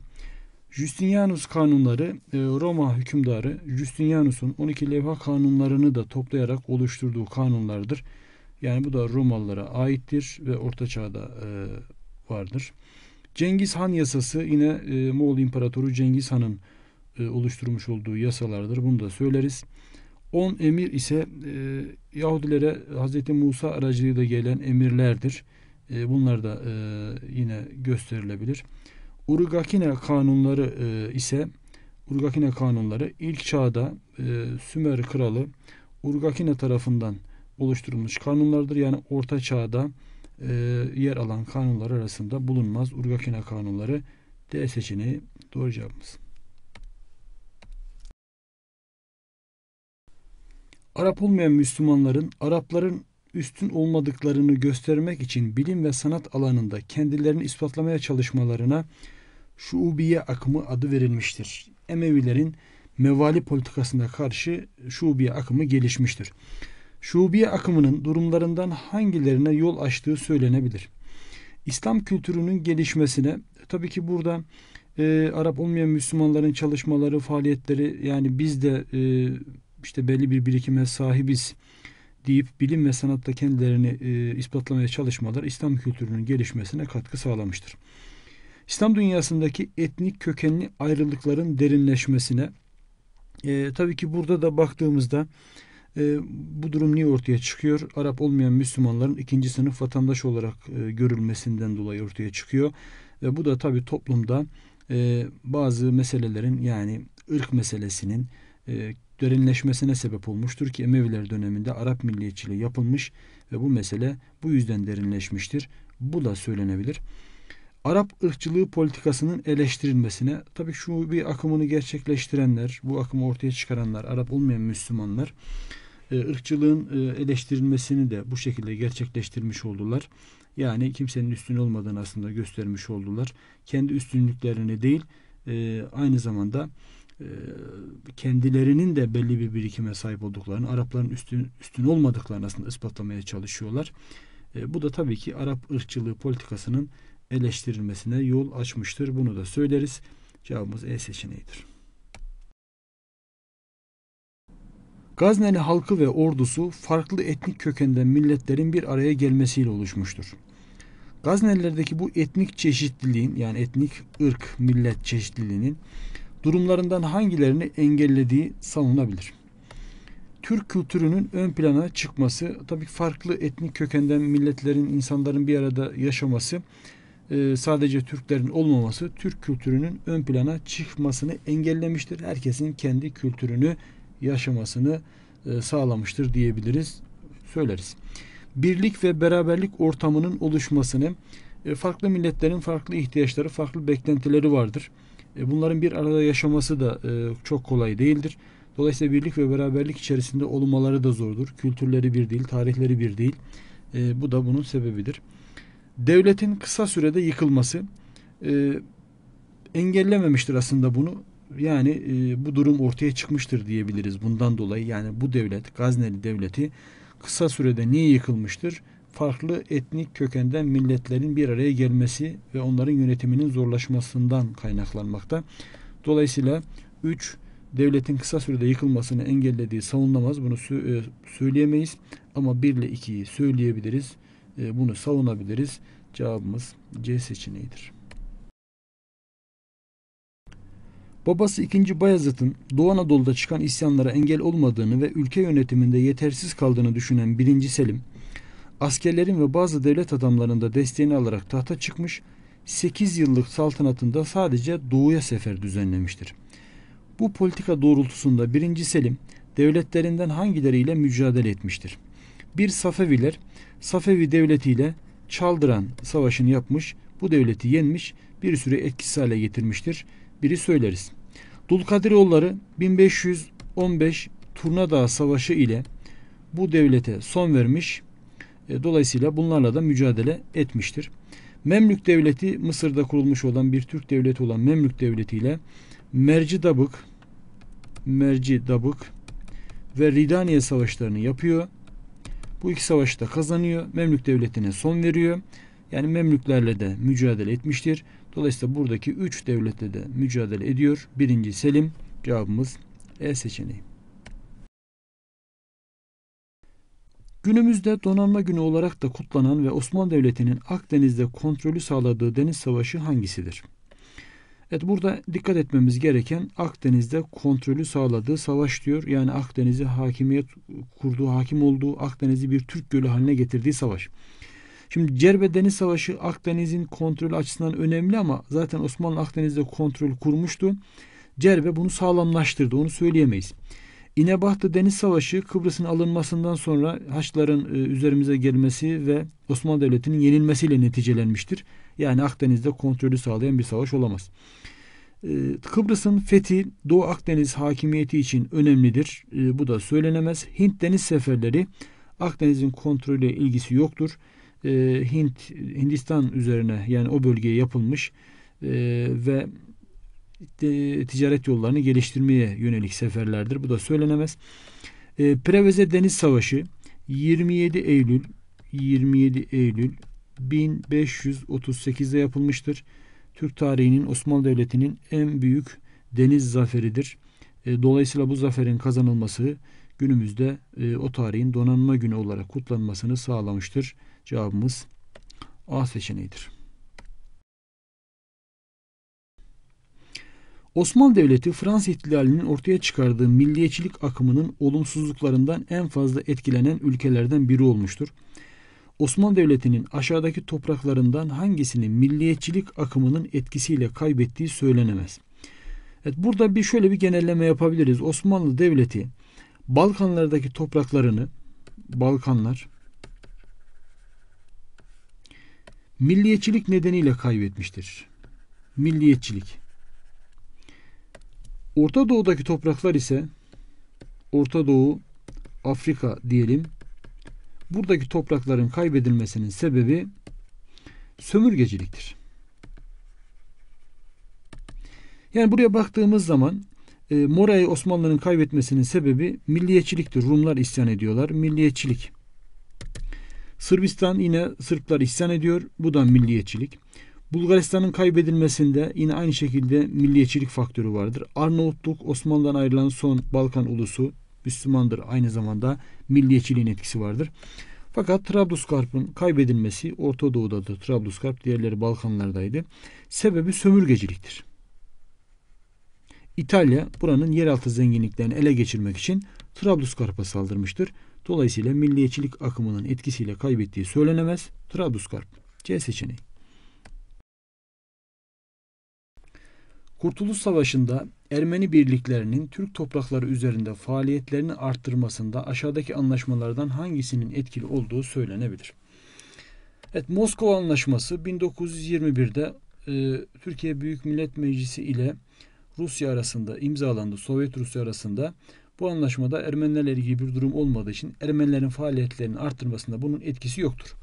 Justinianus kanunları e, Roma hükümdarı Justinianus'un 12 levha kanunlarını da toplayarak oluşturduğu kanunlardır. Yani bu da Romalılara aittir ve Orta Çağ'da e, vardır. Cengiz Han yasası yine e, Moğol İmparatoru Cengiz Han'ın oluşturmuş olduğu yasalardır. Bunu da söyleriz. 10 emir ise Yahudilere Hz. Musa aracılığıyla gelen emirlerdir. Bunlar da yine gösterilebilir. Urgakine kanunları e, ise Urgakine kanunları ilk çağda e, Sümer kralı Urgakine tarafından oluşturulmuş kanunlardır. Yani orta çağda e, yer alan kanunlar arasında bulunmaz. Urgakine kanunları D seçeneği doğru cevabımız. Arap olmayan Müslümanların Arapların üstün olmadıklarını göstermek için bilim ve sanat alanında kendilerini ispatlamaya çalışmalarına Şubiye akımı adı verilmiştir. Emevilerin mevali politikasına karşı Şubiye akımı gelişmiştir. Şubiye akımının durumlarından hangilerine yol açtığı söylenebilir. İslam kültürünün gelişmesine tabii ki burada e, Arap olmayan Müslümanların çalışmaları, faaliyetleri yani biz de e, işte belli bir birikime sahibiz deyip bilim ve sanatta kendilerini e, ispatlamaya çalışmalar İslam kültürünün gelişmesine katkı sağlamıştır. İslam dünyasındaki etnik kökenli ayrılıkların derinleşmesine e, tabii ki burada da baktığımızda e, bu durum niye ortaya çıkıyor? Arap olmayan Müslümanların ikinci sınıf vatandaş olarak e, görülmesinden dolayı ortaya çıkıyor. Ve bu da tabii toplumda e, bazı meselelerin yani ırk meselesinin e, derinleşmesine sebep olmuştur ki Emeviler döneminde Arap milliyetçiliği yapılmış ve bu mesele bu yüzden derinleşmiştir. Bu da söylenebilir. Arap ırkçılığı politikasının eleştirilmesine tabii şu bir akımını gerçekleştirenler, bu akımı ortaya çıkaranlar, Arap olmayan Müslümanlar e, ırkçılığın e, eleştirilmesini de bu şekilde gerçekleştirmiş oldular. Yani kimsenin üstün olmadığını aslında göstermiş oldular. Kendi üstünlüklerini değil e, aynı zamanda kendilerinin de belli bir birikime sahip olduklarını, Arapların üstün, üstün olmadıklarını aslında ispatlamaya çalışıyorlar. Bu da tabii ki Arap ırkçılığı politikasının eleştirilmesine yol açmıştır. Bunu da söyleriz. Cevabımız E seçeneğidir. Gazneli halkı ve ordusu farklı etnik kökenden milletlerin bir araya gelmesiyle oluşmuştur. Gaznelilerdeki bu etnik çeşitliliğin yani etnik ırk millet çeşitliliğinin durumlarından hangilerini engellediği savunulabilir. Türk kültürünün ön plana çıkması, tabii farklı etnik kökenden milletlerin, insanların bir arada yaşaması ee, sadece Türklerin olmaması Türk kültürünün ön plana çıkmasını engellemiştir. Herkesin kendi kültürünü yaşamasını e, sağlamıştır diyebiliriz, söyleriz. Birlik ve beraberlik ortamının oluşmasını e, farklı milletlerin farklı ihtiyaçları, farklı beklentileri vardır. E, bunların bir arada yaşaması da çok kolay değildir. Dolayısıyla birlik ve beraberlik içerisinde olmaları da zordur. Kültürleri bir değil, tarihleri bir değil. bu da bunun sebebidir devletin kısa sürede yıkılması e, engellememiştir aslında bunu. Yani e, bu durum ortaya çıkmıştır diyebiliriz bundan dolayı. Yani bu devlet, Gazneli devleti kısa sürede niye yıkılmıştır? Farklı etnik kökenden milletlerin bir araya gelmesi ve onların yönetiminin zorlaşmasından kaynaklanmakta. Dolayısıyla 3 devletin kısa sürede yıkılmasını engellediği savunulamaz. Bunu e, söyleyemeyiz ama 1 ile 2'yi söyleyebiliriz. E, bunu savunabiliriz. Cevabımız C seçeneğidir. Babası 2. Bayezid'in Doğu Anadolu'da çıkan isyanlara engel olmadığını ve ülke yönetiminde yetersiz kaldığını düşünen 1. Selim, askerlerin ve bazı devlet adamlarının da desteğini alarak tahta çıkmış, 8 yıllık saltanatında sadece doğuya sefer düzenlemiştir. Bu politika doğrultusunda 1. Selim devletlerinden hangileriyle mücadele etmiştir? Bir Safeviler Safevi devletiyle Çaldıran savaşını yapmış, bu devleti yenmiş, bir sürü etkisiz hale getirmiştir. Biri söyleriz. Dulkadiroğulları 1515 Turnadağ Savaşı ile bu devlete son vermiş. E, dolayısıyla bunlarla da mücadele etmiştir. Memlük Devleti Mısır'da kurulmuş olan bir Türk devleti olan Memlük Devleti ile Merci Dabık Merci Dabık ve Ridaniye savaşlarını yapıyor. Bu iki savaşı da kazanıyor. Memlük devletine son veriyor. Yani Memlüklerle de mücadele etmiştir. Dolayısıyla buradaki üç devletle de mücadele ediyor. Birinci Selim cevabımız E seçeneği. Günümüzde donanma günü olarak da kutlanan ve Osmanlı Devleti'nin Akdeniz'de kontrolü sağladığı deniz savaşı hangisidir? Evet burada dikkat etmemiz gereken Akdeniz'de kontrolü sağladığı savaş diyor. Yani Akdeniz'i hakimiyet kurduğu, hakim olduğu Akdeniz'i bir Türk gölü haline getirdiği savaş. Şimdi Cerbe Deniz Savaşı Akdeniz'in kontrolü açısından önemli ama zaten Osmanlı Akdeniz'de kontrol kurmuştu. Cerbe bunu sağlamlaştırdı. Onu söyleyemeyiz. İnebahtı Deniz Savaşı Kıbrıs'ın alınmasından sonra Haçlıların e, üzerimize gelmesi ve Osmanlı Devleti'nin yenilmesiyle neticelenmiştir. Yani Akdeniz'de kontrolü sağlayan bir savaş olamaz. Ee, Kıbrıs'ın fethi Doğu Akdeniz hakimiyeti için önemlidir. Ee, bu da söylenemez. Hint deniz seferleri Akdeniz'in kontrolüyle ilgisi yoktur. Ee, Hint Hindistan üzerine yani o bölgeye yapılmış ve ticaret yollarını geliştirmeye yönelik seferlerdir. Bu da söylenemez. Preveze Deniz Savaşı 27 Eylül 27 Eylül 1538'de yapılmıştır. Türk tarihinin Osmanlı Devleti'nin en büyük deniz zaferidir. E, dolayısıyla bu zaferin kazanılması günümüzde e, o tarihin donanma günü olarak kutlanmasını sağlamıştır. Cevabımız A seçeneğidir. Osmanlı Devleti Fransız ihtilalinin ortaya çıkardığı milliyetçilik akımının olumsuzluklarından en fazla etkilenen ülkelerden biri olmuştur. Osmanlı Devleti'nin aşağıdaki topraklarından hangisini milliyetçilik akımının etkisiyle kaybettiği söylenemez. Evet, burada bir şöyle bir genelleme yapabiliriz. Osmanlı Devleti Balkanlardaki topraklarını Balkanlar milliyetçilik nedeniyle kaybetmiştir. Milliyetçilik. Orta Doğu'daki topraklar ise Orta Doğu, Afrika diyelim Buradaki toprakların kaybedilmesinin sebebi sömürgeciliktir. Yani buraya baktığımız zaman e, Mora'yı Osmanlı'nın kaybetmesinin sebebi milliyetçiliktir. Rumlar isyan ediyorlar. Milliyetçilik. Sırbistan yine Sırplar isyan ediyor. Bu da milliyetçilik. Bulgaristan'ın kaybedilmesinde yine aynı şekilde milliyetçilik faktörü vardır. Arnavutluk Osmanlı'dan ayrılan son Balkan ulusu Müslümandır. Aynı zamanda milliyetçiliğin etkisi vardır. Fakat Trablusgarp'ın kaybedilmesi Orta Doğu'dadır. Trablusgarp diğerleri Balkanlardaydı. Sebebi sömürgeciliktir. İtalya buranın yeraltı zenginliklerini ele geçirmek için Trablusgarp'a saldırmıştır. Dolayısıyla milliyetçilik akımının etkisiyle kaybettiği söylenemez. Trablusgarp C seçeneği. Kurtuluş Savaşı'nda Ermeni birliklerinin Türk toprakları üzerinde faaliyetlerini arttırmasında aşağıdaki anlaşmalardan hangisinin etkili olduğu söylenebilir. Evet Moskova Anlaşması 1921'de e, Türkiye Büyük Millet Meclisi ile Rusya arasında imzalandı. Sovyet Rusya arasında bu anlaşmada Ermenilerle ilgili bir durum olmadığı için Ermenilerin faaliyetlerini arttırmasında bunun etkisi yoktur.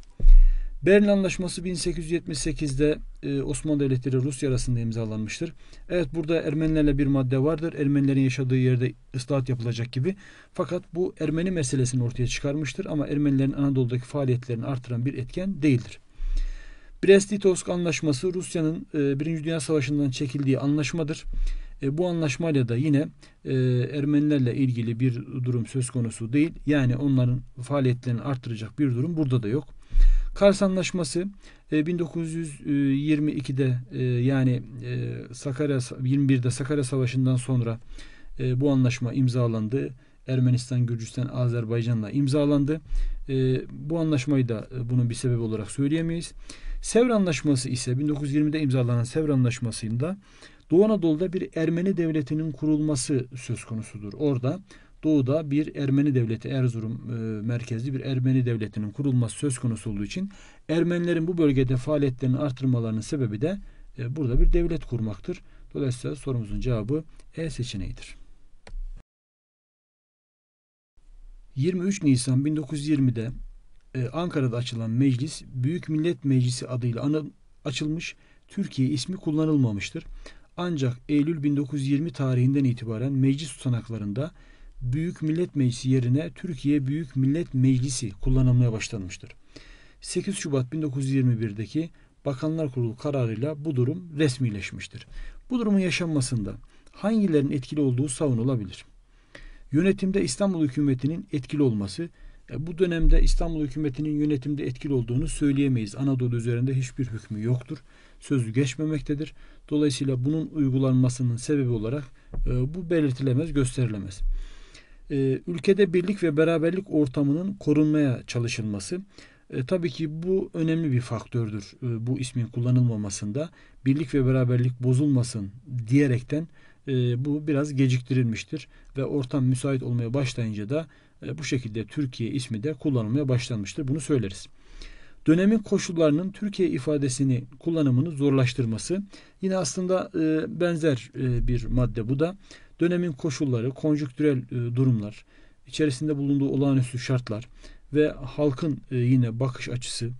Berlin Anlaşması 1878'de e, Osmanlı Devletleri Rusya arasında imzalanmıştır. Evet burada Ermenilerle bir madde vardır. Ermenilerin yaşadığı yerde ıslahat yapılacak gibi. Fakat bu Ermeni meselesini ortaya çıkarmıştır ama Ermenilerin Anadolu'daki faaliyetlerini artıran bir etken değildir. Brest-Litovsk Anlaşması Rusya'nın e, Birinci Dünya Savaşı'ndan çekildiği anlaşmadır. E, bu anlaşmayla da yine e, Ermenilerle ilgili bir durum söz konusu değil. Yani onların faaliyetlerini arttıracak bir durum burada da yok. Kars Anlaşması 1922'de e, e, yani e, Sakarya 21'de Sakarya Savaşı'ndan sonra bu anlaşma imzalandı. Ermenistan, Gürcistan, Azerbaycan'la imzalandı. Bu anlaşmayı da bunun bir sebebi olarak söyleyemeyiz. Sevr Anlaşması ise 1920'de imzalanan Sevr Anlaşması'nda Doğu Anadolu'da bir Ermeni devletinin kurulması söz konusudur. Orada doğuda bir Ermeni devleti Erzurum e, merkezli bir Ermeni devletinin kurulması söz konusu olduğu için Ermenilerin bu bölgede faaliyetlerini artırmalarının sebebi de e, burada bir devlet kurmaktır. Dolayısıyla sorumuzun cevabı E seçeneğidir. 23 Nisan 1920'de e, Ankara'da açılan meclis Büyük Millet Meclisi adıyla anı, açılmış Türkiye ismi kullanılmamıştır. Ancak Eylül 1920 tarihinden itibaren meclis tutanaklarında Büyük Millet Meclisi yerine Türkiye Büyük Millet Meclisi kullanılmaya başlanmıştır. 8 Şubat 1921'deki Bakanlar Kurulu kararıyla bu durum resmileşmiştir. Bu durumun yaşanmasında hangilerinin etkili olduğu savunulabilir? Yönetimde İstanbul hükümetinin etkili olması, e, bu dönemde İstanbul hükümetinin yönetimde etkili olduğunu söyleyemeyiz. Anadolu üzerinde hiçbir hükmü yoktur. Sözü geçmemektedir. Dolayısıyla bunun uygulanmasının sebebi olarak e, bu belirtilemez, gösterilemez. E, ülkede birlik ve beraberlik ortamının korunmaya çalışılması. E, tabii ki bu önemli bir faktördür e, bu ismin kullanılmamasında. Birlik ve beraberlik bozulmasın diyerekten e, bu biraz geciktirilmiştir ve ortam müsait olmaya başlayınca da e, bu şekilde Türkiye ismi de kullanılmaya başlanmıştır. Bunu söyleriz. Dönemin koşullarının Türkiye ifadesini kullanımını zorlaştırması yine aslında e, benzer e, bir madde bu da dönemin koşulları, konjüktürel e, durumlar, içerisinde bulunduğu olağanüstü şartlar ve halkın e, yine bakış açısı,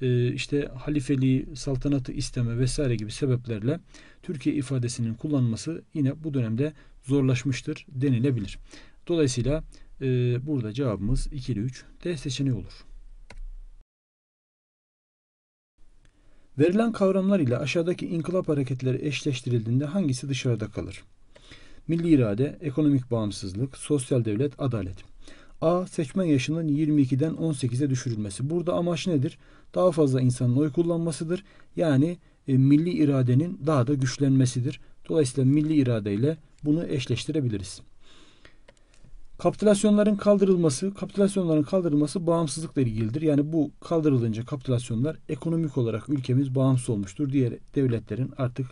e, işte halifeliği, saltanatı isteme vesaire gibi sebeplerle Türkiye ifadesinin kullanılması yine bu dönemde zorlaşmıştır denilebilir. Dolayısıyla burada cevabımız 2 ile 3 D seçeneği olur. Verilen kavramlar ile aşağıdaki inkılap hareketleri eşleştirildiğinde hangisi dışarıda kalır? Milli irade, ekonomik bağımsızlık, sosyal devlet, adalet. A. Seçmen yaşının 22'den 18'e düşürülmesi. Burada amaç nedir? Daha fazla insanın oy kullanmasıdır. Yani e, milli iradenin daha da güçlenmesidir. Dolayısıyla milli iradeyle bunu eşleştirebiliriz. Kapitülasyonların kaldırılması, kapitülasyonların kaldırılması bağımsızlıkla ilgilidir. Yani bu kaldırılınca kapitülasyonlar ekonomik olarak ülkemiz bağımsız olmuştur. Diğer devletlerin artık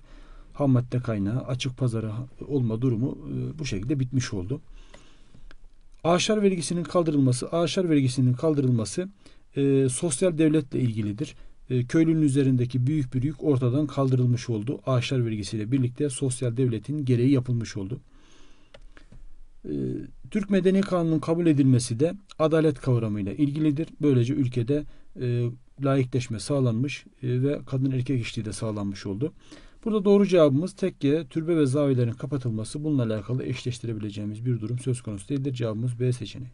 ham madde kaynağı, açık pazarı olma durumu e, bu şekilde bitmiş oldu. Ağaçlar vergisinin kaldırılması, ağaçlar vergisinin kaldırılması e, sosyal devletle ilgilidir. E, köylünün üzerindeki büyük bir yük ortadan kaldırılmış oldu. Ağaçlar vergisiyle birlikte sosyal devletin gereği yapılmış oldu. E, Türk Medeni Kanunu'nun kabul edilmesi de adalet kavramıyla ilgilidir. Böylece ülkede e, laikleşme sağlanmış e, ve kadın erkek eşitliği de sağlanmış oldu. Burada doğru cevabımız tekke, türbe ve zavilerin kapatılması bununla alakalı eşleştirebileceğimiz bir durum söz konusu değildir. Cevabımız B seçeneği.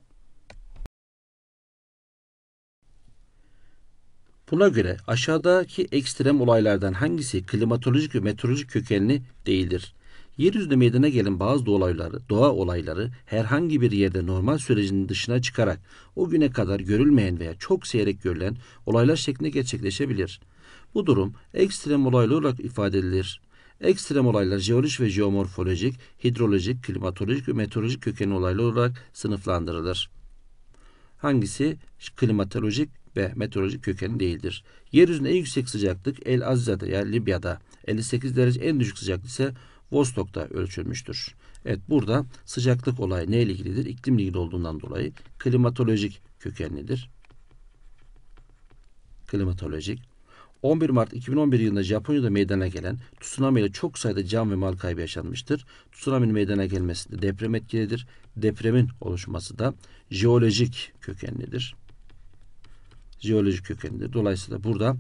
Buna göre aşağıdaki ekstrem olaylardan hangisi klimatolojik ve meteorolojik kökenli değildir? Yeryüzünde meydana gelen bazı doğa olayları, doğa olayları herhangi bir yerde normal sürecinin dışına çıkarak o güne kadar görülmeyen veya çok seyrek görülen olaylar şeklinde gerçekleşebilir. Bu durum ekstrem olaylı olarak ifade edilir. Ekstrem olaylar jeolojik ve jeomorfolojik, hidrolojik, klimatolojik ve meteorolojik kökenli olaylar olarak sınıflandırılır. Hangisi klimatolojik ve meteorolojik kökenli değildir? Yeryüzünde en yüksek sıcaklık El Aziza'da yani Libya'da 58 derece en düşük sıcaklık ise Vostok'ta ölçülmüştür. Evet burada sıcaklık olayı neyle ilgilidir? İklimle ilgili olduğundan dolayı klimatolojik kökenlidir. Klimatolojik. 11 Mart 2011 yılında Japonya'da meydana gelen tsunami ile çok sayıda can ve mal kaybı yaşanmıştır. Tsunami'nin meydana gelmesinde deprem etkilidir. Depremin oluşması da jeolojik kökenlidir. Jeolojik kökenlidir. Dolayısıyla burada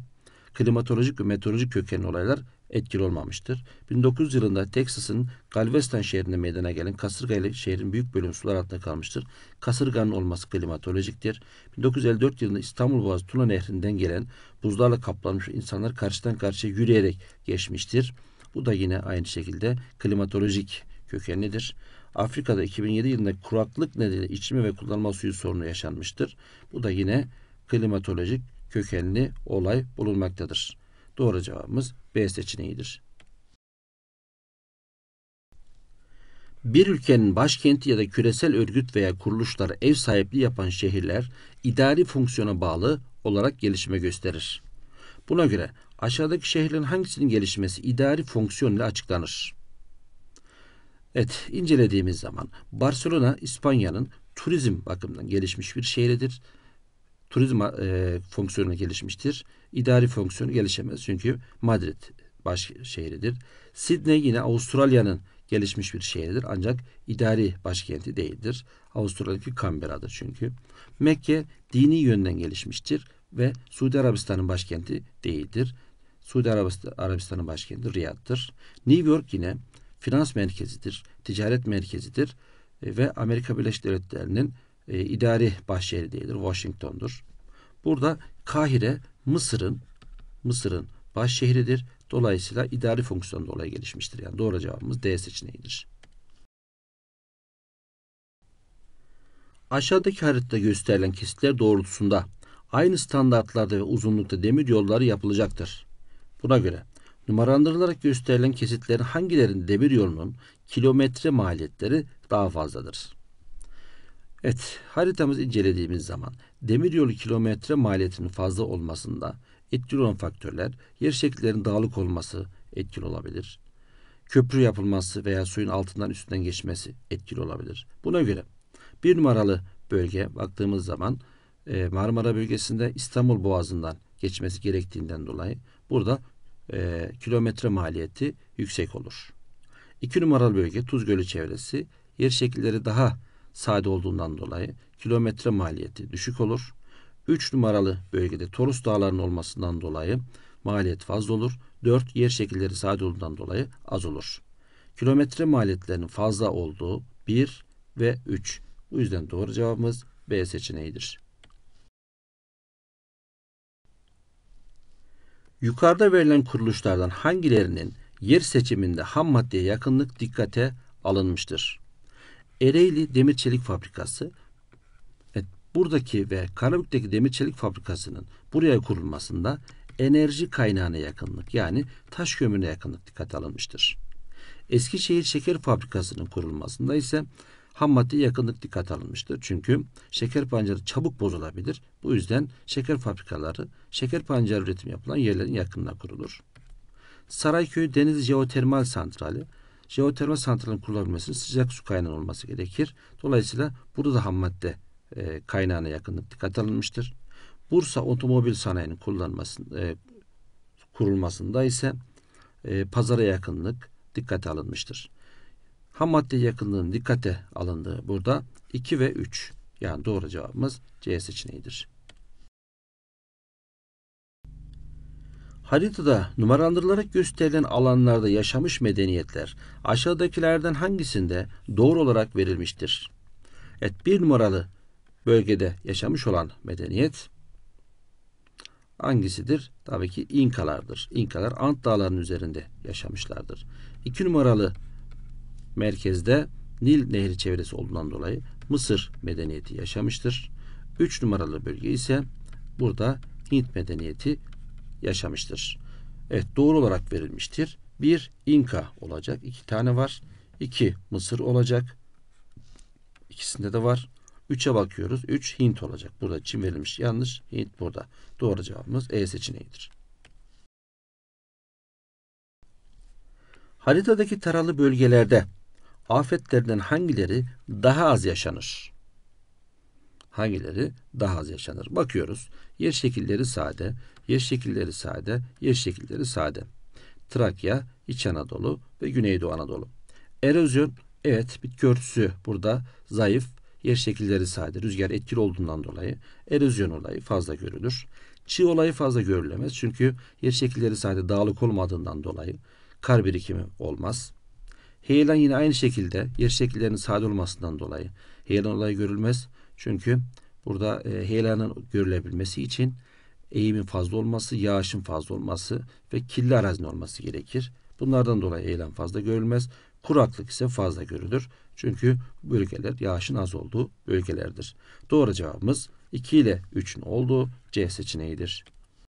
klimatolojik ve meteorolojik kökenli olaylar etkili olmamıştır. 1900 yılında Texas'ın Galveston şehrinde meydana gelen kasırga ile şehrin büyük bölümü sular altında kalmıştır. Kasırganın olması klimatolojiktir. 1954 yılında İstanbul Boğazı Tuna Nehri'nden gelen buzlarla kaplanmış insanlar karşıdan karşıya yürüyerek geçmiştir. Bu da yine aynı şekilde klimatolojik kökenlidir. Afrika'da 2007 yılında kuraklık nedeniyle içme ve kullanma suyu sorunu yaşanmıştır. Bu da yine klimatolojik kökenli olay bulunmaktadır. Doğru cevabımız B seçeneğidir. Bir ülkenin başkenti ya da küresel örgüt veya kuruluşlara ev sahipliği yapan şehirler idari fonksiyona bağlı olarak gelişme gösterir. Buna göre aşağıdaki şehrin hangisinin gelişmesi idari fonksiyon ile açıklanır? Evet, incelediğimiz zaman Barcelona İspanya'nın turizm bakımından gelişmiş bir şehridir turizm e, fonksiyonu gelişmiştir. İdari fonksiyonu gelişemez çünkü Madrid baş şehridir. Sydney yine Avustralya'nın gelişmiş bir şehridir ancak idari başkenti değildir. Avustralya'daki Canberra'dır çünkü. Mekke dini yönden gelişmiştir ve Suudi Arabistan'ın başkenti değildir. Suudi Arabistan'ın başkenti Riyad'dır. New York yine finans merkezidir, ticaret merkezidir e, ve Amerika Birleşik Devletleri'nin e, idari başşehri değildir. Washington'dur. Burada Kahire Mısır'ın Mısır'ın başşehridir. Dolayısıyla idari fonksiyonu dolayı gelişmiştir. Yani doğru cevabımız D seçeneğidir. Aşağıdaki haritada gösterilen kesitler doğrultusunda aynı standartlarda ve uzunlukta demir yolları yapılacaktır. Buna göre numaralandırılarak gösterilen kesitlerin hangilerinde demir yolunun kilometre maliyetleri daha fazladır? Evet, haritamız incelediğimiz zaman demiryolu kilometre maliyetinin fazla olmasında etkili olan faktörler yer şekillerinin dağlık olması etkili olabilir. Köprü yapılması veya suyun altından üstünden geçmesi etkili olabilir. Buna göre bir numaralı bölge baktığımız zaman e, Marmara bölgesinde İstanbul Boğazı'ndan geçmesi gerektiğinden dolayı burada e, kilometre maliyeti yüksek olur. İki numaralı bölge Tuz Gölü çevresi yer şekilleri daha sade olduğundan dolayı kilometre maliyeti düşük olur. 3 numaralı bölgede Torus dağlarının olmasından dolayı maliyet fazla olur. 4 yer şekilleri sade olduğundan dolayı az olur. Kilometre maliyetlerinin fazla olduğu 1 ve 3. Bu yüzden doğru cevabımız B seçeneğidir. Yukarıda verilen kuruluşlardan hangilerinin yer seçiminde ham maddeye yakınlık dikkate alınmıştır? Ereğli Demir Çelik Fabrikası evet, buradaki ve Karabük'teki Demir Çelik Fabrikası'nın buraya kurulmasında enerji kaynağına yakınlık yani taş kömürüne yakınlık dikkate alınmıştır. Eskişehir Şeker Fabrikası'nın kurulmasında ise ham maddeye yakınlık dikkat alınmıştır. Çünkü şeker pancarı çabuk bozulabilir. Bu yüzden şeker fabrikaları şeker pancarı üretim yapılan yerlerin yakınına kurulur. Sarayköy Deniz Jeotermal Santrali jeotermal santralın kurulabilmesinin sıcak su kaynağı olması gerekir. Dolayısıyla burada da ham madde e, kaynağına yakınlık dikkat alınmıştır. Bursa otomobil sanayinin kullanması, e, kurulmasında ise e, pazara yakınlık dikkate alınmıştır. Ham madde yakınlığının dikkate alındığı burada 2 ve 3. Yani doğru cevabımız C seçeneğidir. Haritada numaralandırılarak gösterilen alanlarda yaşamış medeniyetler aşağıdakilerden hangisinde doğru olarak verilmiştir? Evet bir numaralı bölgede yaşamış olan medeniyet hangisidir? Tabii ki İnkalardır. İnkalar Ant Dağları'nın üzerinde yaşamışlardır. İki numaralı merkezde Nil Nehri çevresi olduğundan dolayı Mısır medeniyeti yaşamıştır. Üç numaralı bölge ise burada Hint medeniyeti yaşamıştır. Evet doğru olarak verilmiştir. Bir İnka olacak. iki tane var. İki Mısır olacak. İkisinde de var. Üçe bakıyoruz. Üç Hint olacak. Burada Çin verilmiş. Yanlış. Hint burada. Doğru cevabımız E seçeneğidir. Haritadaki taralı bölgelerde afetlerden hangileri daha az yaşanır? Hangileri daha az yaşanır? Bakıyoruz. Yer şekilleri sade, yer şekilleri sade, yer şekilleri sade. Trakya, İç Anadolu ve Güneydoğu Anadolu. Erozyon, evet bitki örtüsü burada zayıf, yer şekilleri sade, rüzgar etkili olduğundan dolayı erozyon olayı fazla görülür. Çığ olayı fazla görülemez çünkü yer şekilleri sade dağlık olmadığından dolayı kar birikimi olmaz. Heyelan yine aynı şekilde yer şekillerinin sade olmasından dolayı heyelan olayı görülmez. Çünkü burada e, heyelanın görülebilmesi için eğimin fazla olması, yağışın fazla olması ve kirli arazinin olması gerekir. Bunlardan dolayı eylem fazla görülmez. Kuraklık ise fazla görülür. Çünkü bölgeler yağışın az olduğu bölgelerdir. Doğru cevabımız 2 ile 3'ün olduğu C seçeneğidir.